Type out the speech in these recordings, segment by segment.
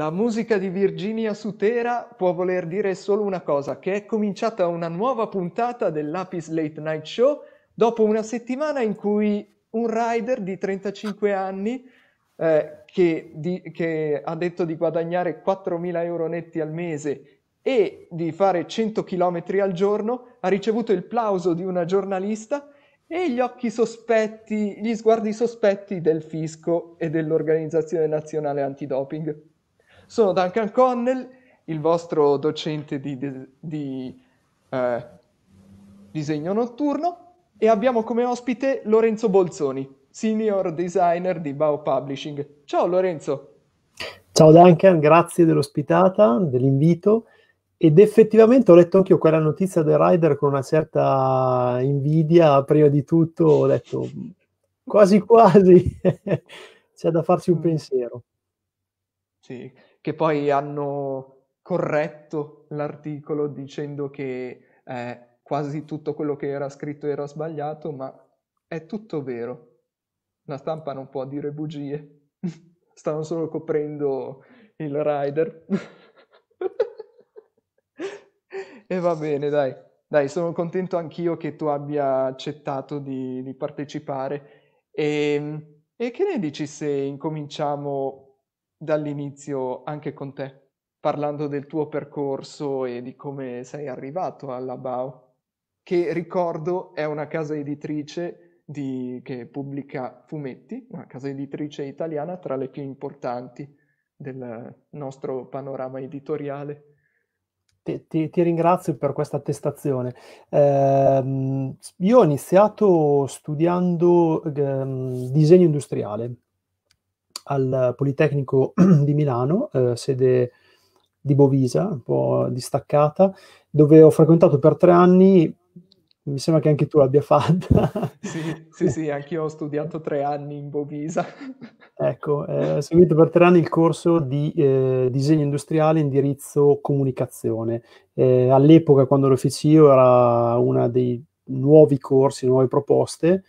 La musica di Virginia Sutera può voler dire solo una cosa, che è cominciata una nuova puntata dell'Apis Late Night Show dopo una settimana in cui un rider di 35 anni eh, che, di, che ha detto di guadagnare 4.000 euro netti al mese e di fare 100 km al giorno, ha ricevuto il plauso di una giornalista e gli occhi sospetti, gli sguardi sospetti del fisco e dell'Organizzazione Nazionale Antidoping. Sono Duncan Connell, il vostro docente di, di, di eh, disegno notturno e abbiamo come ospite Lorenzo Bolzoni, senior designer di Bao Publishing. Ciao Lorenzo. Ciao Duncan, grazie dell'ospitata, dell'invito. Ed effettivamente ho letto anche io quella notizia del Rider con una certa invidia. Prima di tutto ho detto quasi quasi c'è da farsi un mm. pensiero. Sì, che poi hanno corretto l'articolo dicendo che eh, quasi tutto quello che era scritto era sbagliato, ma è tutto vero. La stampa non può dire bugie, stanno solo coprendo il rider. e va bene, dai. Dai, sono contento anch'io che tu abbia accettato di, di partecipare. E, ehm, e che ne dici se incominciamo dall'inizio anche con te, parlando del tuo percorso e di come sei arrivato alla BAO, che ricordo è una casa editrice di, che pubblica fumetti, una casa editrice italiana tra le più importanti del nostro panorama editoriale. Ti, ti, ti, ringrazio per questa attestazione. Eh, io ho iniziato studiando eh, disegno industriale al Politecnico di Milano, eh, sede di Bovisa, un po' distaccata, dove ho frequentato per tre anni. Mi sembra che anche tu l'abbia fatta. Sì, sì, sì, anch'io ho studiato tre anni in Bovisa. Ecco, eh, ho seguito per tre anni il corso di eh, disegno industriale, indirizzo, comunicazione. Eh, all'epoca, quando lo io, era uno dei nuovi corsi, nuove proposte,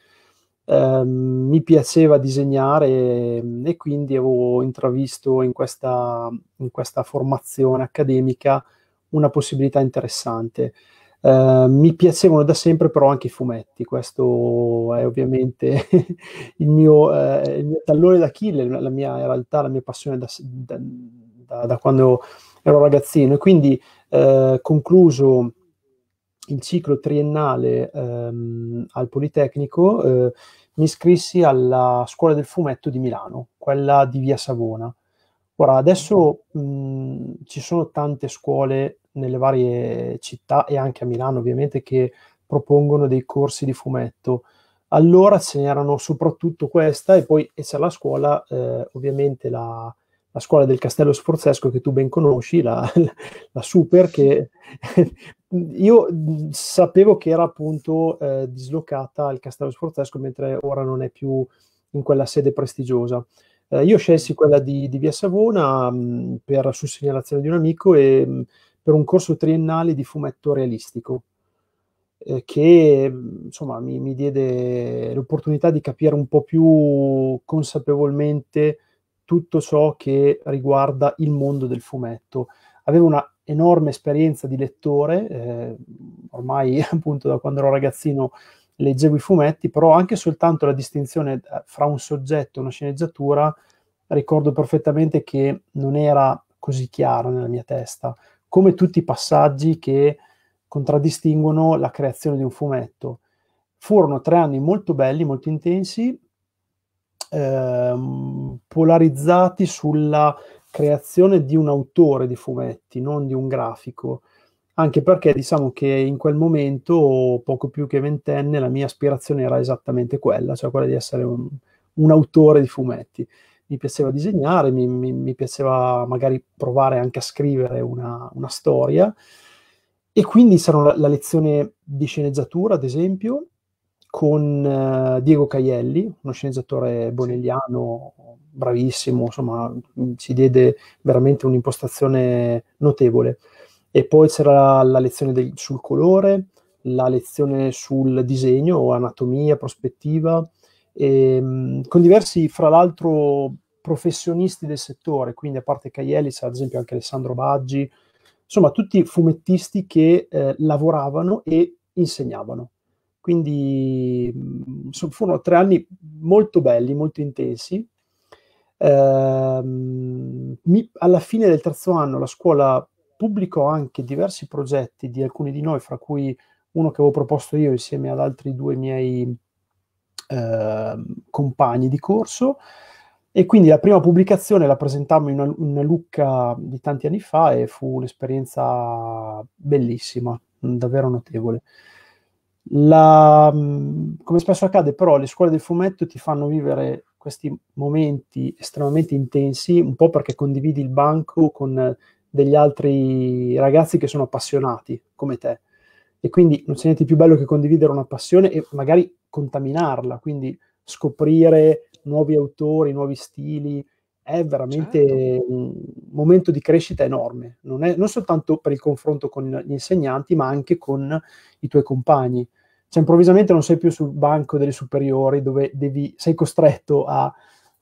Ehm, mi piaceva disegnare mm, e, quindi avevo intravisto in questa, in questa, formazione accademica una possibilità interessante. Eh, mi piacevano da sempre però anche i fumetti, questo è ovviamente il, mio, eh, il mio tallone d'Achille, la mia, in realtà la mia passione da, da, da, da quando ero ragazzino e quindi eh, concluso il ciclo triennale ehm, al Politecnico eh, mi iscrissi alla scuola del fumetto di Milano, quella di via Savona. Ora, adesso mh, ci sono tante scuole nelle varie città e anche a Milano ovviamente che propongono dei corsi di fumetto. Allora ce n'erano soprattutto questa e poi e c'è la scuola, eh, ovviamente la, la, scuola del Castello Sforzesco che tu ben conosci, la, la, la Super, che io sapevo che era appunto eh, dislocata al Castello Sforzesco, mentre ora non è più in quella sede prestigiosa. Eh, io scelsi quella di, di Via Savona mh, per su segnalazione di un amico e mh, per un corso triennale di fumetto realistico eh, che insomma mi, mi, diede l'opportunità di capire un po' più consapevolmente tutto ciò che riguarda il mondo del fumetto. Avevo una enorme esperienza di lettore, eh, ormai appunto da quando ero ragazzino leggevo i fumetti, però anche soltanto la distinzione eh, fra un soggetto e una sceneggiatura ricordo perfettamente che non era così chiara nella mia testa, come tutti i passaggi che contraddistinguono la creazione di un fumetto. Furono tre anni molto belli, molto intensi, ehm, polarizzati sulla creazione di un autore di fumetti, non di un grafico, anche perché diciamo che in quel momento, poco più che ventenne, la mia aspirazione era esattamente quella, cioè quella di essere un, un autore di fumetti. Mi piaceva disegnare, mi, mi, mi, piaceva magari provare anche a scrivere una, una storia. E quindi c'erano la, la lezione di sceneggiatura, ad esempio, con eh, Diego Caielli, uno sceneggiatore bonelliano bravissimo, insomma, ci mm, diede veramente un'impostazione notevole. E poi c'era la lezione del, sul colore, la lezione sul disegno, anatomia, prospettiva, e, ehm, con diversi, fra l'altro, professionisti del settore, quindi a parte Caielli c'è ad esempio anche Alessandro Baggi, insomma tutti fumettisti che eh, lavoravano e insegnavano. Quindi mh, mm, furono tre anni molto belli, molto intensi. Ehm, mi, alla fine del terzo anno la scuola pubblicò anche diversi progetti di alcuni di noi, fra cui uno che avevo proposto io insieme ad altri due miei eh, compagni di corso. E quindi la prima pubblicazione la presentammo in una, una Lucca di tanti anni fa e fu un'esperienza bellissima, davvero notevole. La, mm, come spesso accade, però, le scuole del fumetto ti fanno vivere questi momenti estremamente intensi, un po' perché condividi il banco con degli altri ragazzi che sono appassionati come te. E quindi non c'è niente più bello che condividere una passione e magari contaminarla, quindi scoprire nuovi autori, nuovi stili, è veramente certo. un momento di crescita enorme, non, è, non, soltanto per il confronto con gli insegnanti, ma anche con i tuoi compagni. Cioè, improvvisamente non sei più sul banco delle superiori dove devi, sei costretto a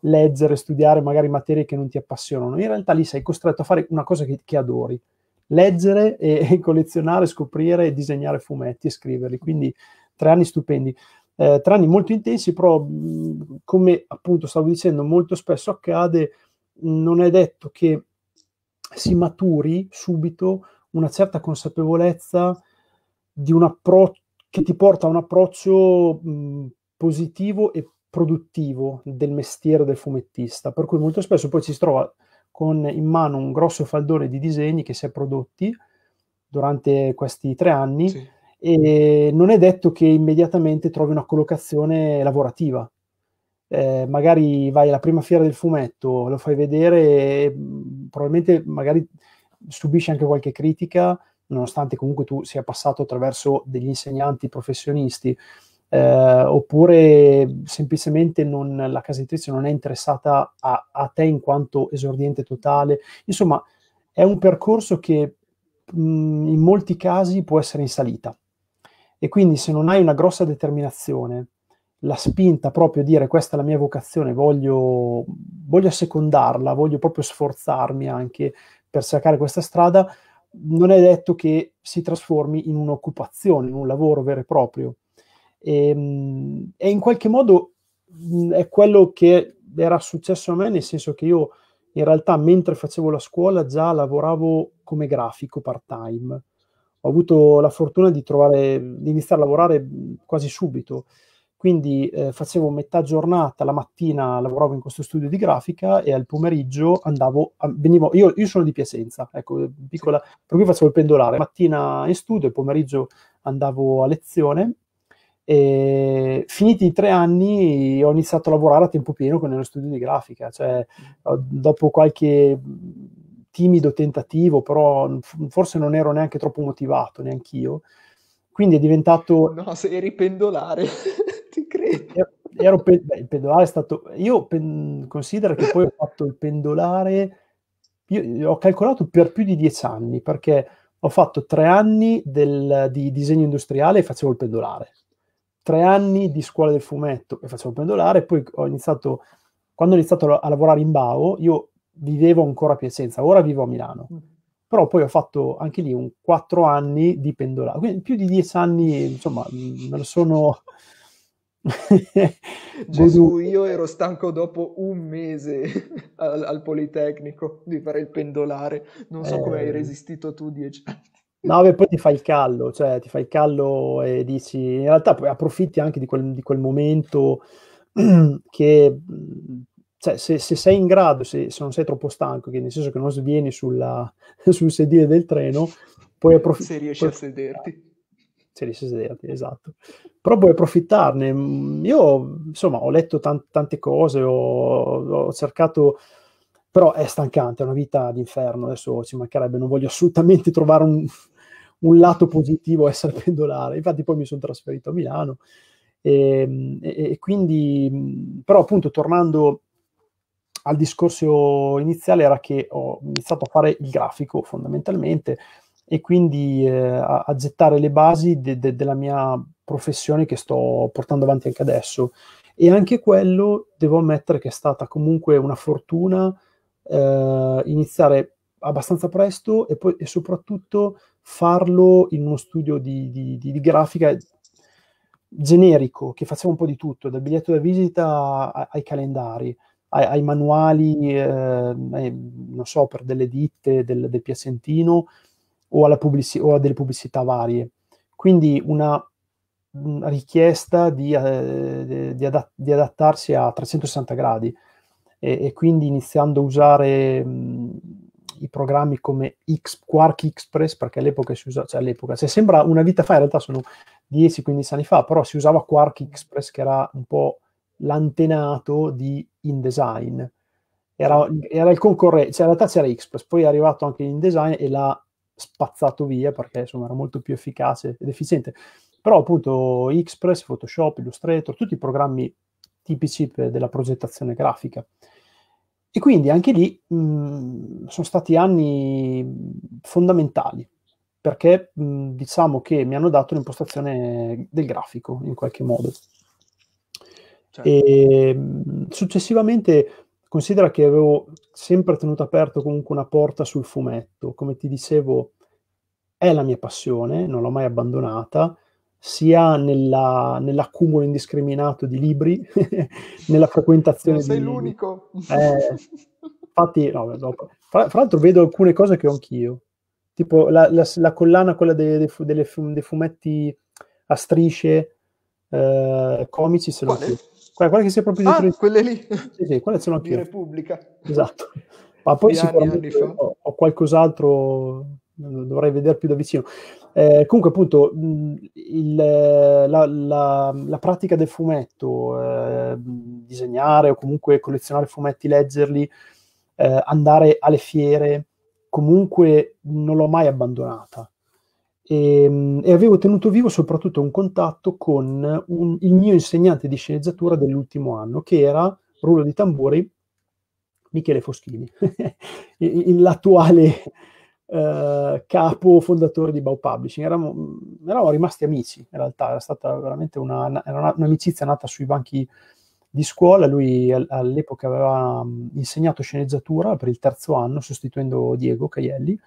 leggere, studiare magari materie che non ti appassionano. In realtà lì sei costretto a fare una cosa che, che adori, leggere e, e collezionare, scoprire e disegnare fumetti e scriverli. Quindi tre anni stupendi eh, tranne molto intensi, però mh, mm, come appunto stavo dicendo molto spesso accade, non è detto che si maturi subito una certa consapevolezza di un approccio che ti porta a un approccio mh, mm, positivo e produttivo del mestiere del fumettista, per cui molto spesso poi ci si trova con in mano un grosso faldone di disegni che si è prodotti durante questi tre anni. Sì e non è detto che immediatamente trovi una collocazione lavorativa. Eh, magari vai alla prima fiera del fumetto, lo fai vedere, e mm, probabilmente magari subisci anche qualche critica, nonostante comunque tu sia passato attraverso degli insegnanti professionisti, eh, oppure semplicemente non, la casa editrice non è interessata a, a te in quanto esordiente totale. Insomma, è un percorso che mm, in molti casi può essere in salita. E quindi se non hai una grossa determinazione, la spinta proprio a dire questa è la mia vocazione, voglio, voglio assecondarla, voglio proprio sforzarmi anche per cercare questa strada, non è detto che si trasformi in un'occupazione, in un lavoro vero e proprio. E, ehm, e in qualche modo mm, è quello che era successo a me, nel senso che io in realtà mentre facevo la scuola già lavoravo come grafico part-time ho avuto la fortuna di, trovare, di iniziare a lavorare quasi subito. Quindi eh, facevo metà giornata, la mattina lavoravo in questo studio di grafica e al pomeriggio andavo, a, venivo, io, io, sono di Piacenza, ecco, eh, piccola, per cui facevo il pendolare, mattina in studio e pomeriggio andavo a lezione e finiti i tre anni ho iniziato a lavorare a tempo pieno nello studio di grafica, cioè mm. dopo qualche timido tentativo, però forse non ero neanche troppo motivato, neanch'io. Quindi è diventato... No, se eri pendolare, ti credo. ero pe- beh, il pendolare è stato... Io pen- considero che poi ho fatto il pendolare, io ho calcolato per più di dieci anni, perché ho fatto tre anni del, di disegno industriale e facevo il pendolare. Tre anni di scuola del fumetto e facevo il pendolare, poi ho iniziato, quando ho iniziato a lavorare in Bao, io vivevo ancora a Piacenza, ora vivo a Milano. Mm. Però poi ho fatto anche lì un 4 anni di pendolare, quindi più di dieci anni, insomma, mm, me lo sono... Gesù, boh, io ero stanco dopo un mese al, al, Politecnico di fare il pendolare, non so eh... come hai ehm. resistito tu dieci anni. No, beh, poi ti fai il callo, cioè ti fai il callo e dici, in realtà poi approfitti anche di quel, di quel momento che mm, cioè, se, se, sei in grado, se, se, non sei troppo stanco, che nel senso che non svieni sulla, sul sedile del treno, puoi approfittare. Se riesci puoi... a sederti. Se riesci a sederti, esatto. Però puoi approfittarne. Io, insomma, ho letto tan- tante cose, ho, ho cercato però è stancante, è una vita d'inferno, adesso ci mancherebbe, non voglio assolutamente trovare un, un lato positivo a essere pendolare, infatti poi mi sono trasferito a Milano e, ehm, e, e quindi, però appunto tornando al discorso iniziale era che ho iniziato a fare il grafico fondamentalmente e quindi eh, a, a, gettare le basi de, de, della mia professione che sto portando avanti anche adesso. E anche quello devo ammettere che è stata comunque una fortuna eh, iniziare abbastanza presto e, poi, e soprattutto farlo in uno studio di, di, di, di, grafica generico che faceva un po' di tutto, dal biglietto da visita ai, ai calendari ai, ai manuali, ehm, eh, non so, per delle ditte del, del Piacentino o, alla pubblici- o a delle pubblicità varie. Quindi una richiesta di, eh, di, adat- di, adattarsi a 360 gradi e, e quindi iniziando a usare mh, mm, i programmi come X, Quark Express perché all'epoca si usava, cioè all'epoca, se sembra una vita fa in realtà sono 10-15 anni fa, però si usava Quark Express che era un po' l'antenato di InDesign. Era, ah. era il concorrente, cioè in realtà c'era Express, poi è arrivato anche InDesign e l'ha spazzato via perché insomma era molto più efficace ed efficiente. Però appunto Express, Photoshop, Illustrator, tutti i programmi tipici per, della progettazione grafica. E quindi anche lì mh, mhmm, sono stati anni fondamentali, perché mh, mhmm, diciamo che mi hanno dato l'impostazione del grafico in qualche modo. Certo. E ehm, successivamente considera che avevo sempre tenuto aperto comunque una porta sul fumetto, come ti dicevo è la mia passione, non l'ho mai abbandonata, sia nella, nell'accumulo indiscriminato di libri, nella frequentazione non sei di... l'unico! Eh, infatti, no, dopo. Fra, fra, l'altro vedo alcune cose che ho anch'io, tipo la, la, la collana, quella dei, dei, dei, dei fumetti a strisce eh, comici, se Quale? lo so quella, quella che si è proprio ah, dietro ah, di... quelle lì. Sì, sì, quelle sono anch'io. Di Repubblica. Esatto. Ma poi anni, sicuramente anni ho, ho qualcos'altro dovrei vedere più da vicino. Eh, comunque, appunto, il, eh, la, la, la, pratica del fumetto, eh, disegnare o comunque collezionare fumetti, leggerli, eh, andare alle fiere, comunque non l'ho mai abbandonata e, ehm, e, avevo tenuto vivo soprattutto un contatto con un, il mio insegnante di sceneggiatura dell'ultimo anno, che era, rullo di tamburi, Michele Foschini, l'attuale eh, capo fondatore di Bau Publishing. Eravamo, mm, eravamo, rimasti amici, in realtà era stata veramente una, era un'amicizia nata sui banchi di scuola, lui all'epoca aveva mm, insegnato sceneggiatura per il terzo anno, sostituendo Diego Caielli,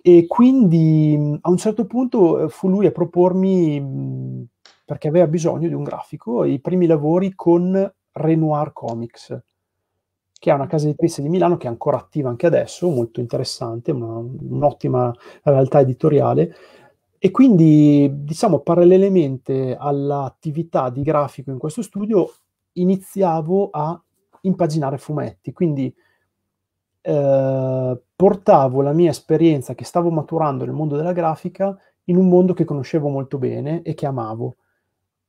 e quindi a un certo punto eh, fu lui a propormi, perché aveva bisogno di un grafico, i primi lavori con Renoir Comics, che è una casa editrice di Milano che è ancora attiva anche adesso, molto interessante, una, un'ottima realtà editoriale. E quindi, diciamo, parallelamente all'attività di grafico in questo studio, iniziavo a impaginare fumetti. Quindi eh, portavo la mia esperienza che stavo maturando nel mondo della grafica in un mondo che conoscevo molto bene e che amavo.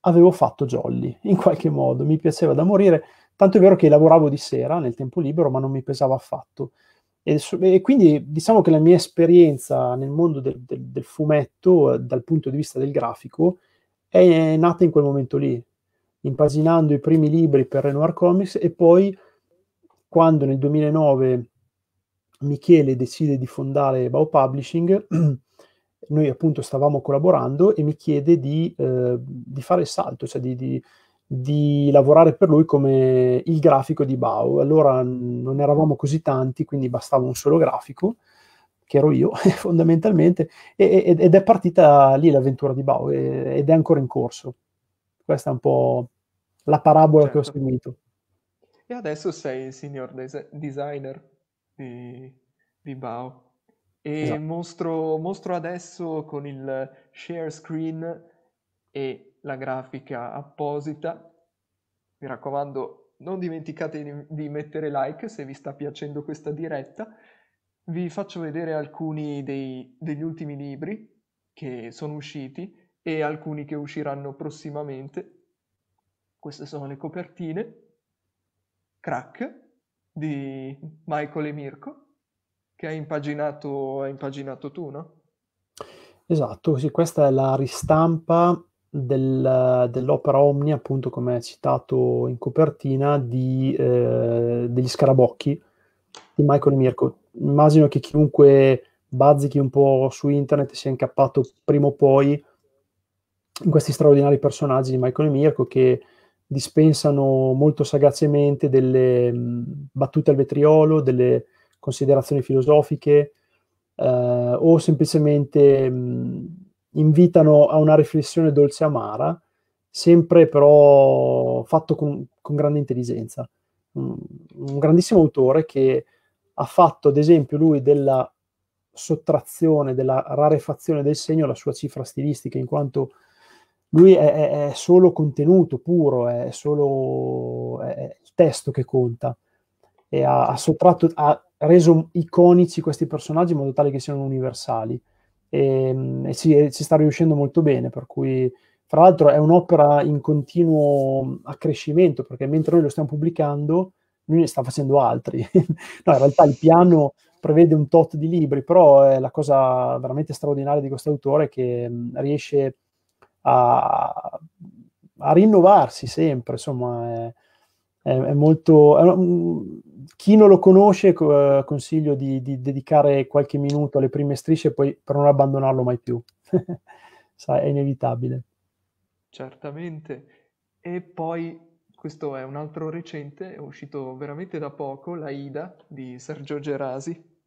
Avevo fatto jolly, in qualche modo, mi piaceva da morire, tanto è vero che lavoravo di sera nel tempo libero, ma non mi pesava affatto. E, e quindi diciamo che la mia esperienza nel mondo del, del, del fumetto, dal punto di vista del grafico, è nata in quel momento lì, impaginando i primi libri per Renoir Comics e poi quando nel 2009 Michele decide di fondare Bau Publishing, noi appunto stavamo collaborando e mi chiede di, eh, di fare il salto, cioè di, di, di, lavorare per lui come il grafico di Bau. Allora non eravamo così tanti, quindi bastava un solo grafico, che ero io fondamentalmente, ed, ed è partita lì l'avventura di Bau ed è ancora in corso. Questa è un po' la parabola certo. che ho certo. seguito. E adesso sei senior des- designer di, di Bao. E esatto. mostro, mostro, adesso con il share screen e la grafica apposita. Mi raccomando, non dimenticate di, mettere like se vi sta piacendo questa diretta. Vi faccio vedere alcuni dei, degli ultimi libri che sono usciti e alcuni che usciranno prossimamente. Queste sono le copertine. Crack di Michael e Mirko, che hai impaginato, hai impaginato tu, no? Esatto, sì, questa è la ristampa del, dell'opera Omni, appunto come citato in copertina, di, eh, degli scarabocchi di Michael e Mirko. Immagino che chiunque bazzichi un po' su internet sia incappato prima o poi in questi straordinari personaggi di Michael e Mirko che dispensano molto sagacemente delle mh, battute al vetriolo, delle considerazioni filosofiche eh, o semplicemente mh, invitano a una riflessione dolce e amara, sempre però fatto con, con grande intelligenza. Un, un grandissimo autore che ha fatto, ad esempio, lui della sottrazione, della rarefazione del segno la sua cifra stilistica, in quanto lui è, è, è solo contenuto puro, è solo è il testo che conta. E ha, ha, sottratto, ha reso iconici questi personaggi in modo tale che siano universali. E, e ci, ci sta riuscendo molto bene, per cui fra l'altro è un'opera in continuo accrescimento, perché mentre noi lo stiamo pubblicando, lui ne sta facendo altri. no, in realtà il piano prevede un tot di libri, però è eh, la cosa veramente straordinaria di questo autore che mm, riesce a a, a rinnovarsi sempre, insomma, è, è, è molto... È un, chi non lo conosce eh, consiglio di, di, dedicare qualche minuto alle prime strisce poi per non abbandonarlo mai più. Sai, è inevitabile. Certamente. E poi questo è un altro recente, è uscito veramente da poco, La Ida di Sergio Gerasi.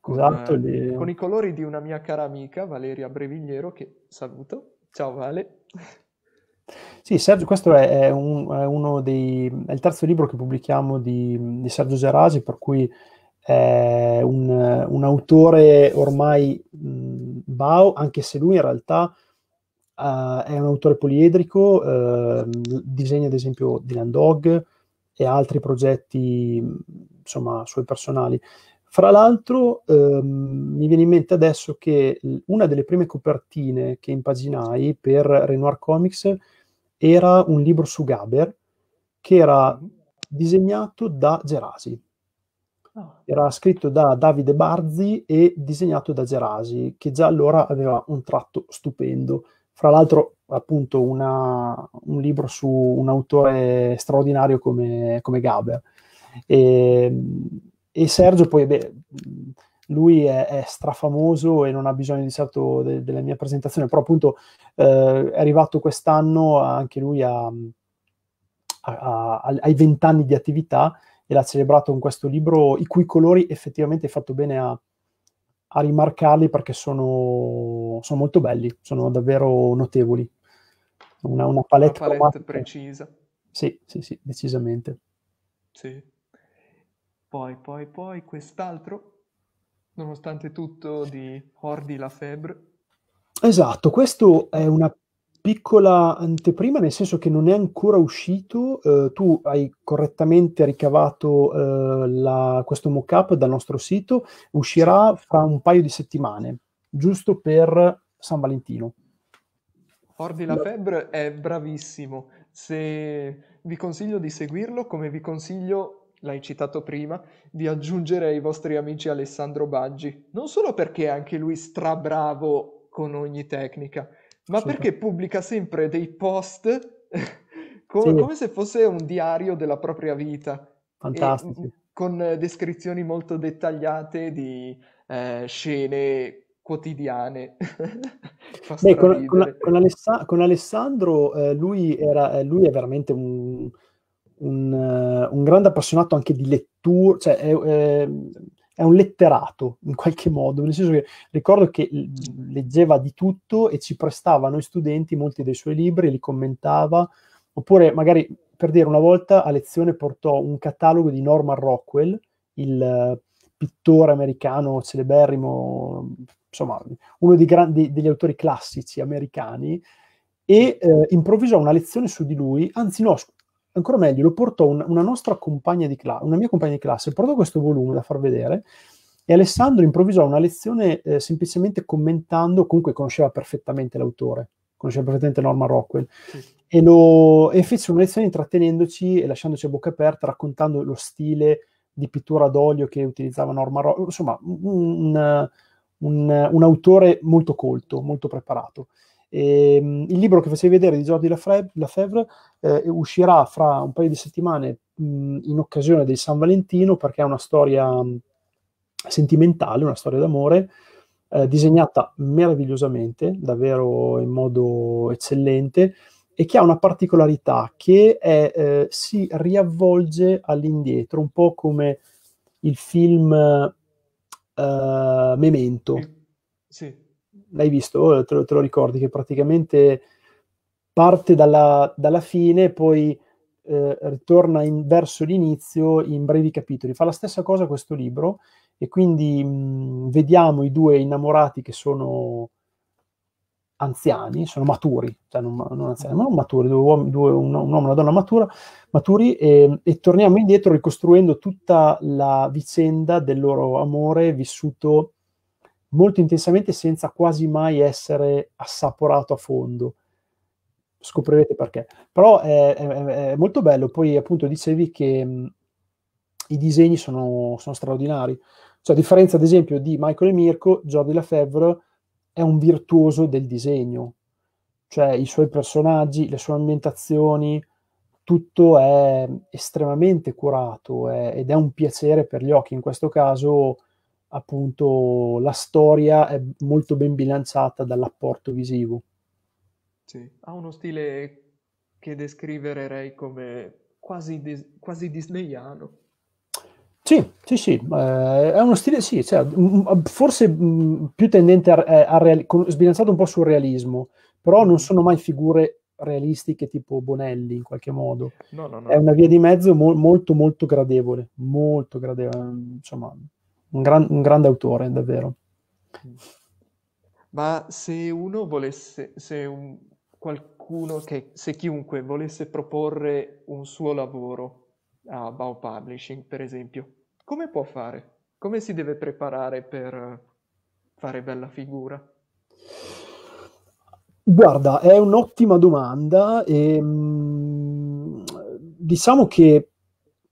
Con, esatto, eh, le... con i colori di una mia cara amica, Valeria Brevigliero, che saluto. Ciao Vale. Sì, Sergio, questo è, è, un, è, dei, è il terzo libro che pubblichiamo di, di Sergio Gerasi, per cui è un, un autore ormai mh, bao, anche se lui in realtà uh, è un autore poliedrico, uh, disegna ad esempio Dylan Dog e altri progetti, insomma, suoi personali. Fra l'altro ehm, mi viene in mente adesso che una delle prime copertine che impaginai per Renoir Comics era un libro su Gaber che era disegnato da Gerasi. Ah. Era scritto da Davide Barzi e disegnato da Gerasi, che già allora aveva un tratto stupendo. Fra l'altro, appunto, una, un libro su un autore straordinario come, come Gaber. E, ehm, e Sergio poi, beh, lui è, è, strafamoso e non ha bisogno di certo de, della mia presentazione, però appunto eh, è arrivato quest'anno anche lui a, a, a, ai vent'anni di attività e l'ha celebrato con questo libro, i cui colori effettivamente hai fatto bene a, a rimarcarli perché sono, sono, molto belli, sono davvero notevoli. Una, una palette, una palette precisa. Sì, sì, sì, decisamente. Sì. Poi, poi, poi, quest'altro, nonostante tutto, di Hordi la febbre. Esatto, questo è una piccola anteprima, nel senso che non è ancora uscito, eh, tu hai correttamente ricavato eh, la, questo mockup dal nostro sito, uscirà fra un paio di settimane, giusto per San Valentino. Ordi la Febbre è bravissimo, Se vi consiglio di seguirlo come vi consiglio l'hai citato prima, di aggiungere ai vostri amici Alessandro Baggi, non solo perché è anche lui strabravo con ogni tecnica, ma Super. perché pubblica sempre dei post come, sì. come, se fosse un diario della propria vita. Fantastico. Mm, con descrizioni molto dettagliate di eh, scene quotidiane. Beh, con, con, con, Alessa- con, Alessandro eh, lui, era, eh, lui è veramente un, un, uh, un grande appassionato anche di lettura, cioè è, è, ehm, è, un letterato in qualche modo, nel senso che ricordo che leggeva di tutto e ci prestava a noi studenti molti dei suoi libri, li commentava, oppure magari per dire una volta a lezione portò un catalogo di Norman Rockwell, il eh, pittore americano celeberrimo, insomma, uno grandi, degli autori classici americani, e eh, improvvisò una lezione su di lui, anzi no, ancora meglio, lo portò un, una nostra compagna di classe, una mia compagna di classe, portò questo volume da far vedere e Alessandro improvvisò una lezione eh, semplicemente commentando, comunque conosceva perfettamente l'autore, conosceva perfettamente Norma Rockwell, sì. e, lo, e fece una lezione intrattenendoci e lasciandoci a bocca aperta, raccontando lo stile di pittura d'olio che utilizzava Norma Rockwell, insomma un, un, un autore molto colto, molto preparato. E, ehm, il libro che facevi vedere di Jordi Lafebvre, Lafebvre eh, uscirà fra un paio di settimane mh, in occasione del San Valentino perché è una storia sentimentale, una storia d'amore, eh, disegnata meravigliosamente, davvero in modo eccellente e che ha una particolarità che è, eh, si riavvolge all'indietro, un po' come il film eh, Memento. Sì l'hai visto, te lo, te lo, ricordi, che praticamente parte dalla, dalla fine, poi eh, ritorna in, verso l'inizio in brevi capitoli. Fa la stessa cosa questo libro e quindi mh, vediamo i due innamorati che sono anziani, sono maturi, cioè non, non anziani, ma non maturi, due uom- due, un, un, uomo e una donna matura, maturi e, ehm, e, torniamo indietro ricostruendo tutta la vicenda del loro amore vissuto molto intensamente senza quasi mai essere assaporato a fondo. Scoprirete perché. Però è, è, è molto bello. Poi appunto dicevi che mh, i disegni sono, sono, straordinari. Cioè, a differenza ad esempio di Michael e Mirko, Jordi Lefebvre è un virtuoso del disegno. Cioè i suoi personaggi, le sue ambientazioni, tutto è estremamente curato è, ed è un piacere per gli occhi. In questo caso appunto la storia è molto ben bilanciata dall'apporto visivo. Sì, ha uno stile che descriverei come quasi, dis- quasi disneyano. Sì, sì, sì, eh, è uno stile, sì, cioè, m- mm, mm, forse m- mm, più tendente a, eh, a reali- con- sbilanciato un po' sul realismo, però non sono mai figure realistiche tipo Bonelli in qualche modo. No, no, no. È una via di mezzo mo- molto molto gradevole, molto gradevole, insomma, un, gran, un grande autore, davvero. Ma se uno volesse, se un, qualcuno, che, se chiunque volesse proporre un suo lavoro a Bau Publishing, per esempio, come può fare? Come si deve preparare per fare bella figura? Guarda, è un'ottima domanda e, mm, diciamo che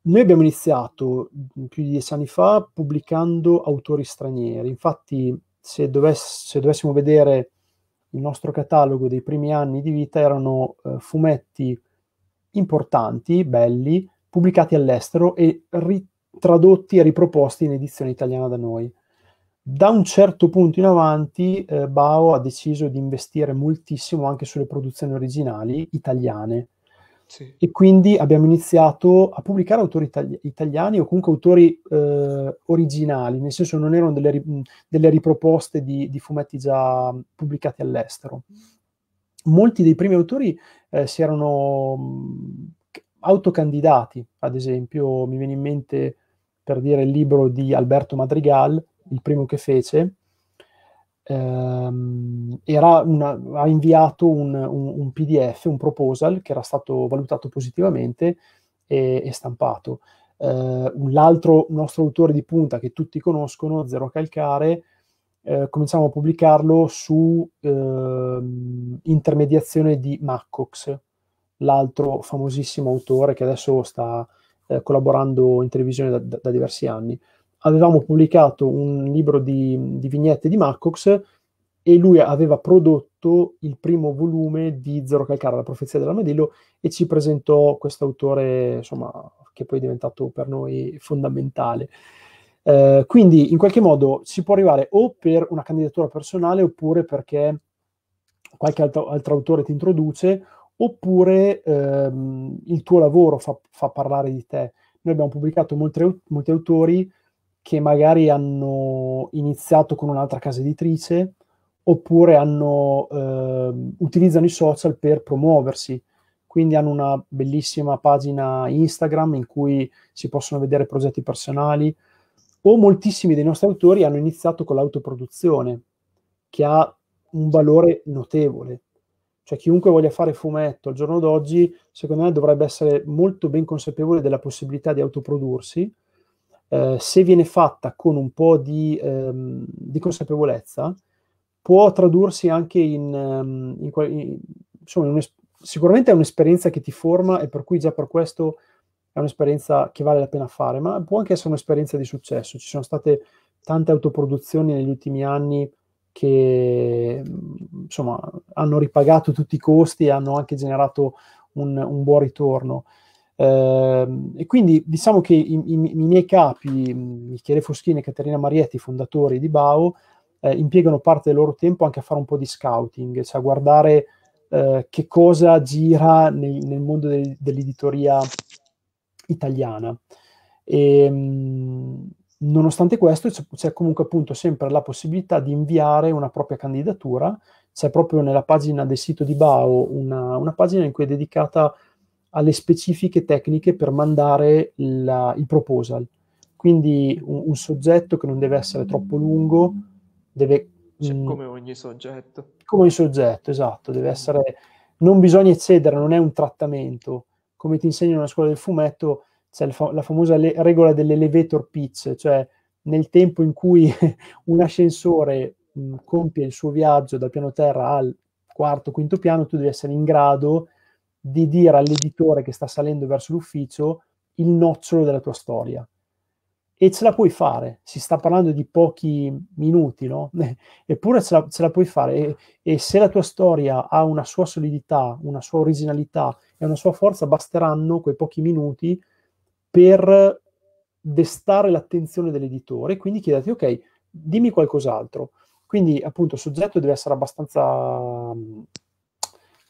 noi abbiamo iniziato mhmm, più di dieci anni fa pubblicando autori stranieri, infatti se, dovess- se dovessimo vedere il nostro catalogo dei primi anni di vita erano eh, fumetti importanti, belli, pubblicati all'estero e ritradotti e riproposti in edizione italiana da noi. Da un certo punto in avanti eh, Bao ha deciso di investire moltissimo anche sulle produzioni originali italiane e quindi abbiamo iniziato a pubblicare autori itali- italiani o comunque autori eh, originali, nel senso non erano delle, ri- delle riproposte di, di, fumetti già pubblicati all'estero. Molti dei primi autori eh, si erano mh, autocandidati, ad esempio mi viene in mente per dire il libro di Alberto Madrigal, il primo che fece, ehm, una, ha inviato un, un, un, PDF, un proposal che era stato valutato positivamente e, e stampato. Eh, altro nostro autore di punta che tutti conoscono, Zero Calcare, eh, cominciamo a pubblicarlo su eh, intermediazione di Maccox, l'altro famosissimo autore che adesso sta eh, collaborando in televisione da, da, da diversi anni avevamo pubblicato un libro di, di vignette di Macox e lui aveva prodotto il primo volume di Zero Calcare, la profezia dell'armadillo, e ci presentò questo autore, insomma, che poi è diventato per noi fondamentale. Eh, quindi in qualche modo si può arrivare o per una candidatura personale oppure perché qualche altro, altro autore ti introduce oppure ehm, il tuo lavoro fa, fa, parlare di te. Noi abbiamo pubblicato molti, molti autori che magari hanno iniziato con un'altra casa editrice oppure hanno, eh, utilizzano i social per promuoversi. Quindi hanno una bellissima pagina Instagram in cui si possono vedere progetti personali o moltissimi dei nostri autori hanno iniziato con l'autoproduzione che ha un valore notevole. Cioè chiunque voglia fare fumetto al giorno d'oggi, secondo me dovrebbe essere molto ben consapevole della possibilità di autoprodursi eh, se viene fatta con un po' di, ehm, di consapevolezza, può tradursi anche in, ehm, in, in insomma, in sicuramente è un'esperienza che ti forma e per cui già per questo è un'esperienza che vale la pena fare, ma può anche essere un'esperienza di successo. Ci sono state tante autoproduzioni negli ultimi anni che insomma hanno ripagato tutti i costi e hanno anche generato un, un buon ritorno. Ehm, e quindi diciamo che i, i, i miei capi, mm, Michele Foschini e Caterina Marietti, fondatori di BAO, eh, impiegano parte del loro tempo anche a fare un po' di scouting, cioè a guardare eh, che cosa gira nel, nel mondo del, dell'editoria italiana. E, mh, mm, nonostante questo c'è, c'è, comunque appunto sempre la possibilità di inviare una propria candidatura, c'è proprio nella pagina del sito di BAO una, una pagina in cui è dedicata alle specifiche tecniche per mandare la, il proposal. Quindi un, un, soggetto che non deve essere troppo lungo, deve... Cioè, mm, come ogni soggetto. Come ogni soggetto, esatto, deve essere... Non bisogna eccedere, non è un trattamento. Come ti insegno nella scuola del fumetto, c'è fa- la famosa le- regola dell'elevator pitch, cioè nel tempo in cui un ascensore mh, mm, compie il suo viaggio dal piano terra al quarto, quinto piano, tu devi essere in grado di dire all'editore che sta salendo verso l'ufficio il nocciolo della tua storia. E ce la puoi fare, si sta parlando di pochi minuti, no? Eppure ce la, ce la puoi fare. E, e, se la tua storia ha una sua solidità, una sua originalità e una sua forza, basteranno quei pochi minuti per destare l'attenzione dell'editore. Quindi chiedete, ok, dimmi qualcos'altro. Quindi appunto il soggetto deve essere abbastanza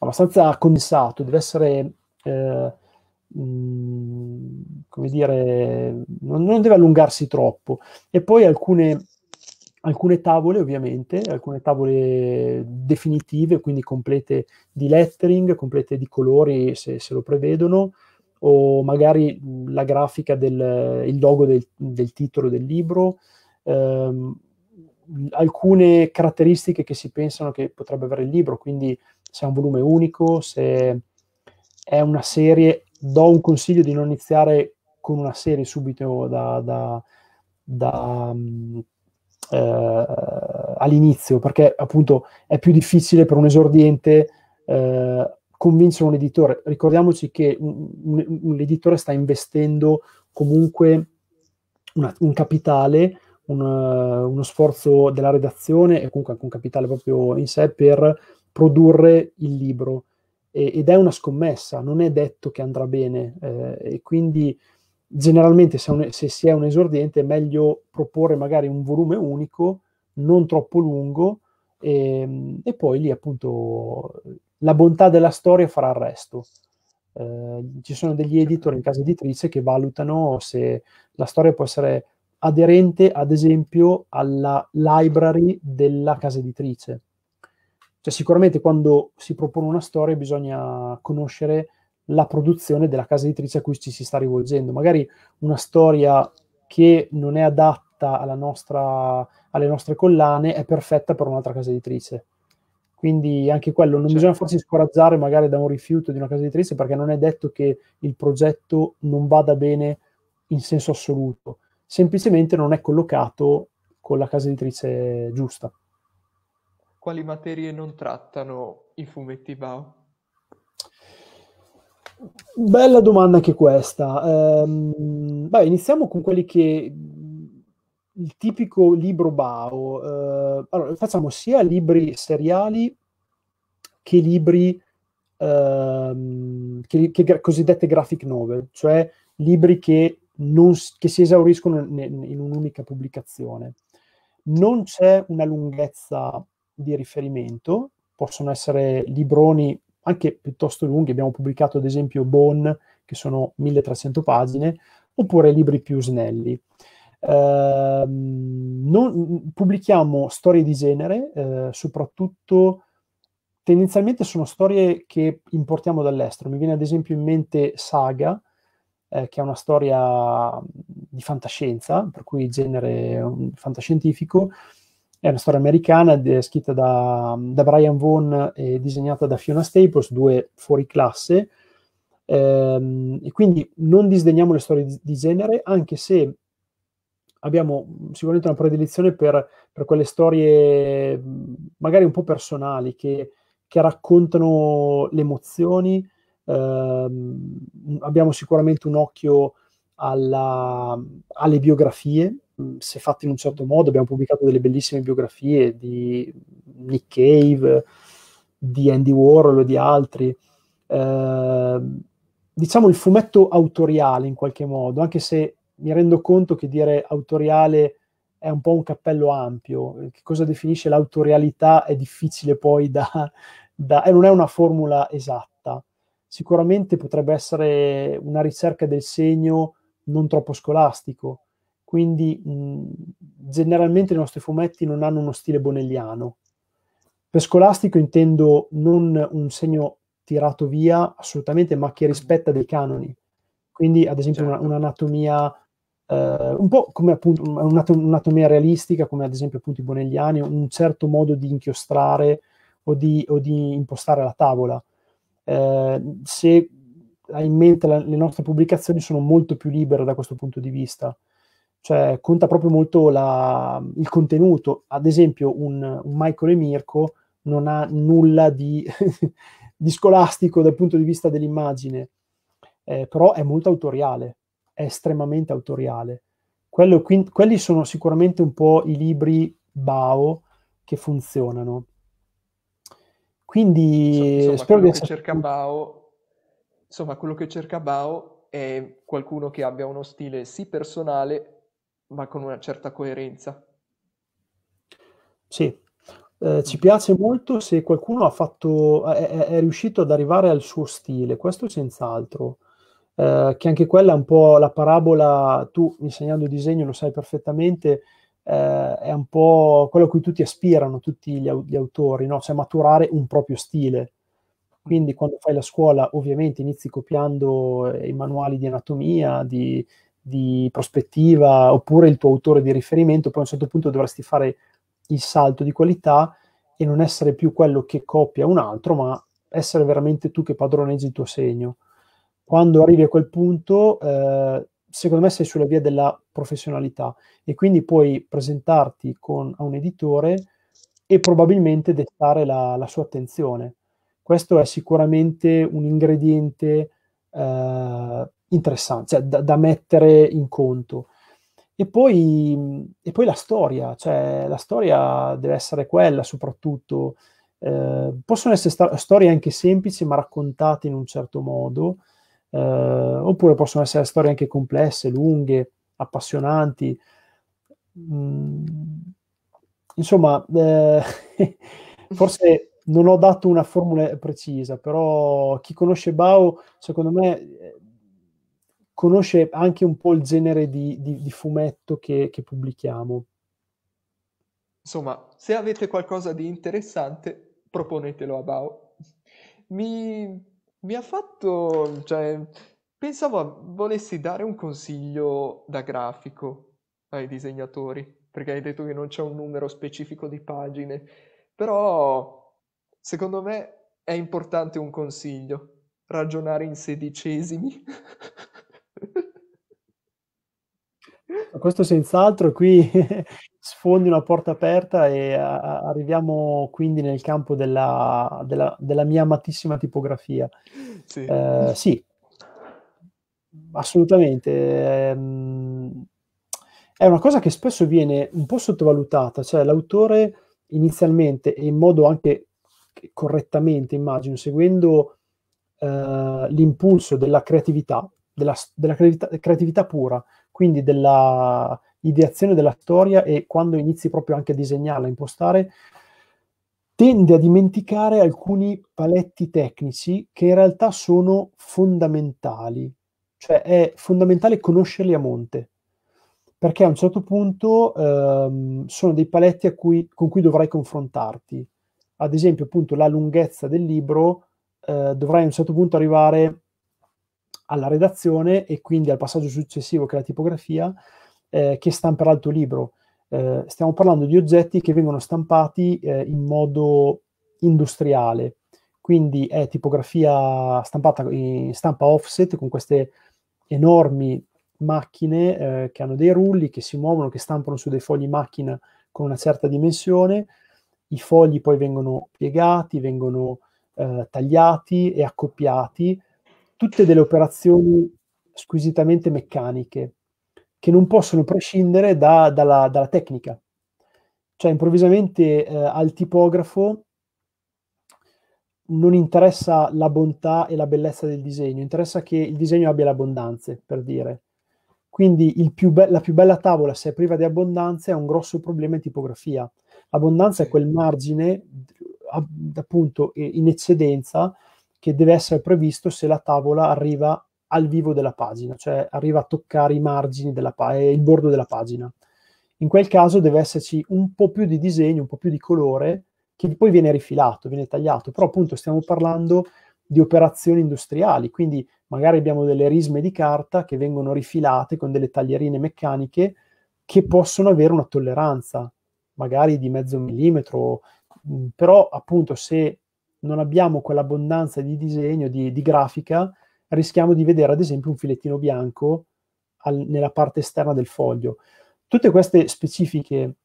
abbastanza condensato, deve essere, eh, mh, come dire, non, non, deve allungarsi troppo. E poi alcune, alcune tavole, ovviamente, alcune tavole definitive, quindi complete di lettering, complete di colori se, se lo prevedono, o magari la grafica del logo del, del titolo del libro. Um, alcune caratteristiche che si pensano che potrebbe avere il libro, quindi se è un volume unico, se è una serie, do un consiglio di non iniziare con una serie subito da, da, da mm, eh, all'inizio, perché appunto è più difficile per un esordiente eh, convincere un editore. Ricordiamoci che un, un, un editore sta investendo comunque una, un capitale un, eh, uno sforzo della redazione e comunque anche un capitale proprio in sé per produrre il libro. E, ed è una scommessa, non è detto che andrà bene. Eh, e quindi generalmente se, un, se si è un esordiente è meglio proporre magari un volume unico, non troppo lungo, e, ehm, e, poi lì appunto la bontà della storia farà il resto. Eh, ci sono degli editor in casa editrice che valutano se la storia può essere aderente ad esempio alla library della casa editrice. Cioè sicuramente quando si propone una storia bisogna conoscere la produzione della casa editrice a cui ci si sta rivolgendo. Magari una storia che non è adatta nostra, alle nostre collane è perfetta per un'altra casa editrice. Quindi anche quello, non certo. bisogna farsi scoraggiare magari da un rifiuto di una casa editrice perché non è detto che il progetto non vada bene in senso assoluto semplicemente non è collocato con la casa editrice giusta. Quali materie non trattano i fumetti Bao? Bella domanda anche questa. Ehm, beh, iniziamo con quelli che il tipico libro Bao. Eh, allora, facciamo sia libri seriali che libri ehm, che, che, cosiddette graphic novel, cioè libri che non, che si esauriscono in, in un'unica pubblicazione. Non c'è una lunghezza di riferimento, possono essere libroni anche piuttosto lunghi, abbiamo pubblicato ad esempio Bone, che sono 1300 pagine, oppure libri più snelli. Eh, non, pubblichiamo storie di genere, eh, soprattutto tendenzialmente sono storie che importiamo dall'estero. Mi viene ad esempio in mente Saga, eh, che è una storia di fantascienza, per cui genere fantascientifico, è una storia americana scritta da, da, Brian Vaughan e disegnata da Fiona Staples, due fuori classe. Ehm, e quindi non disdegniamo le storie di, di, genere, anche se abbiamo sicuramente una predilezione per, per quelle storie magari un po' personali che, che raccontano le emozioni, Ehm, abbiamo sicuramente un occhio alla, alle biografie, se fatte in un certo modo, abbiamo pubblicato delle bellissime biografie di Nick Cave, di Andy Warhol e di altri. Eh, diciamo il fumetto autoriale in qualche modo, anche se mi rendo conto che dire autoriale è un po' un cappello ampio, che cosa definisce l'autorialità è difficile poi da... da e non è una formula esatta sicuramente potrebbe essere una ricerca del segno non troppo scolastico, quindi mh, generalmente i nostri fumetti non hanno uno stile bonelliano. Per scolastico intendo non un segno tirato via assolutamente, ma che rispetta dei canoni. Quindi, ad esempio, certo. una, un'anatomia eh, un po' come appunto un'anatomia realistica, come ad esempio appunto i bonelliani, un certo modo di inchiostrare o di, o di impostare la tavola eh, se hai in mente la, le nostre pubblicazioni sono molto più libere da questo punto di vista. Cioè, conta proprio molto la, il contenuto. Ad esempio, un, un, Michael e Mirko non ha nulla di, di scolastico dal punto di vista dell'immagine, eh, però è molto autoriale, è estremamente autoriale. Quello, quindi, quelli sono sicuramente un po' i libri BAO che funzionano. Quindi insomma, spero di essere... cerca Bao, insomma, quello che cerca Bao è qualcuno che abbia uno stile sì personale, ma con una certa coerenza. Sì, eh, ci piace molto se qualcuno fatto, è, è, riuscito ad arrivare al suo stile, questo senz'altro. Eh, che anche quella è un po' la parabola, tu insegnando disegno lo sai perfettamente, eh, è un po' quello a cui tutti aspirano, tutti gli, gli autori, no? cioè maturare un proprio stile. Quindi quando fai la scuola ovviamente inizi copiando eh, i manuali di anatomia, di, di prospettiva, oppure il tuo autore di riferimento, poi a un certo punto dovresti fare il salto di qualità e non essere più quello che copia un altro, ma essere veramente tu che padroneggi il tuo segno. Quando arrivi a quel punto eh, secondo me sei sulla via della professionalità e quindi puoi presentarti con, a un editore e probabilmente dettare la, la sua attenzione. Questo è sicuramente un ingrediente eh, interessante, cioè da, da, mettere in conto. E poi, e poi la storia, cioè la storia deve essere quella soprattutto. Eh, possono essere sta- storie anche semplici ma raccontate in un certo modo, eh, oppure possono essere storie anche complesse, lunghe, appassionanti. Mm, insomma, eh, forse non ho dato una formula precisa, però chi conosce Bao, secondo me, eh, conosce anche un po' il genere di, di, di fumetto che, che pubblichiamo. Insomma, se avete qualcosa di interessante, proponetelo a Bao. Mi mi ha fatto, cioè, pensavo volessi dare un consiglio da grafico ai disegnatori, perché hai detto che non c'è un numero specifico di pagine, però secondo me è importante un consiglio, ragionare in sedicesimi. Questo senz'altro qui sfondi una porta aperta e a- arriviamo quindi nel campo della, della, della mia amatissima tipografia. Sì, eh, sì. assolutamente. Ehm, è una cosa che spesso viene un po' sottovalutata, cioè l'autore inizialmente e in modo anche correttamente, immagino, seguendo eh, l'impulso della creatività, della, della creatività, creatività pura, quindi della ideazione della storia e quando inizi proprio anche a disegnarla, a impostare, tende a dimenticare alcuni paletti tecnici che in realtà sono fondamentali, cioè è fondamentale conoscerli a monte, perché a un certo punto ehm, sono dei paletti cui, con cui dovrai confrontarti. Ad esempio, appunto, la lunghezza del libro, eh, dovrai a un certo punto arrivare alla redazione e quindi al passaggio successivo che è la tipografia eh, che stamperà il tuo libro. Eh, stiamo parlando di oggetti che vengono stampati eh, in modo industriale, quindi è tipografia stampata in stampa offset con queste enormi macchine eh, che hanno dei rulli che si muovono, che stampano su dei fogli macchina con una certa dimensione, i fogli poi vengono piegati, vengono eh, tagliati e accoppiati tutte delle operazioni squisitamente meccaniche che non possono prescindere da, dalla, dalla, tecnica. Cioè improvvisamente eh, al tipografo non interessa la bontà e la bellezza del disegno, interessa che il disegno abbia l'abbondanza, per dire. Quindi più be- la più bella tavola, se è priva di abbondanza, è un grosso problema in tipografia. L'abbondanza è quel margine, appunto, in eccedenza che deve essere previsto se la tavola arriva al vivo della pagina, cioè arriva a toccare i margini della pa- eh, il bordo della pagina. In quel caso deve esserci un po' più di disegno, un po' più di colore, che poi viene rifilato, viene tagliato, però appunto stiamo parlando di operazioni industriali, quindi magari abbiamo delle risme di carta che vengono rifilate con delle taglierine meccaniche che possono avere una tolleranza, magari di mezzo millimetro, però appunto se non abbiamo quell'abbondanza di disegno, di, di grafica, rischiamo di vedere ad esempio un filettino bianco al, nella parte esterna del foglio. Tutte queste specifiche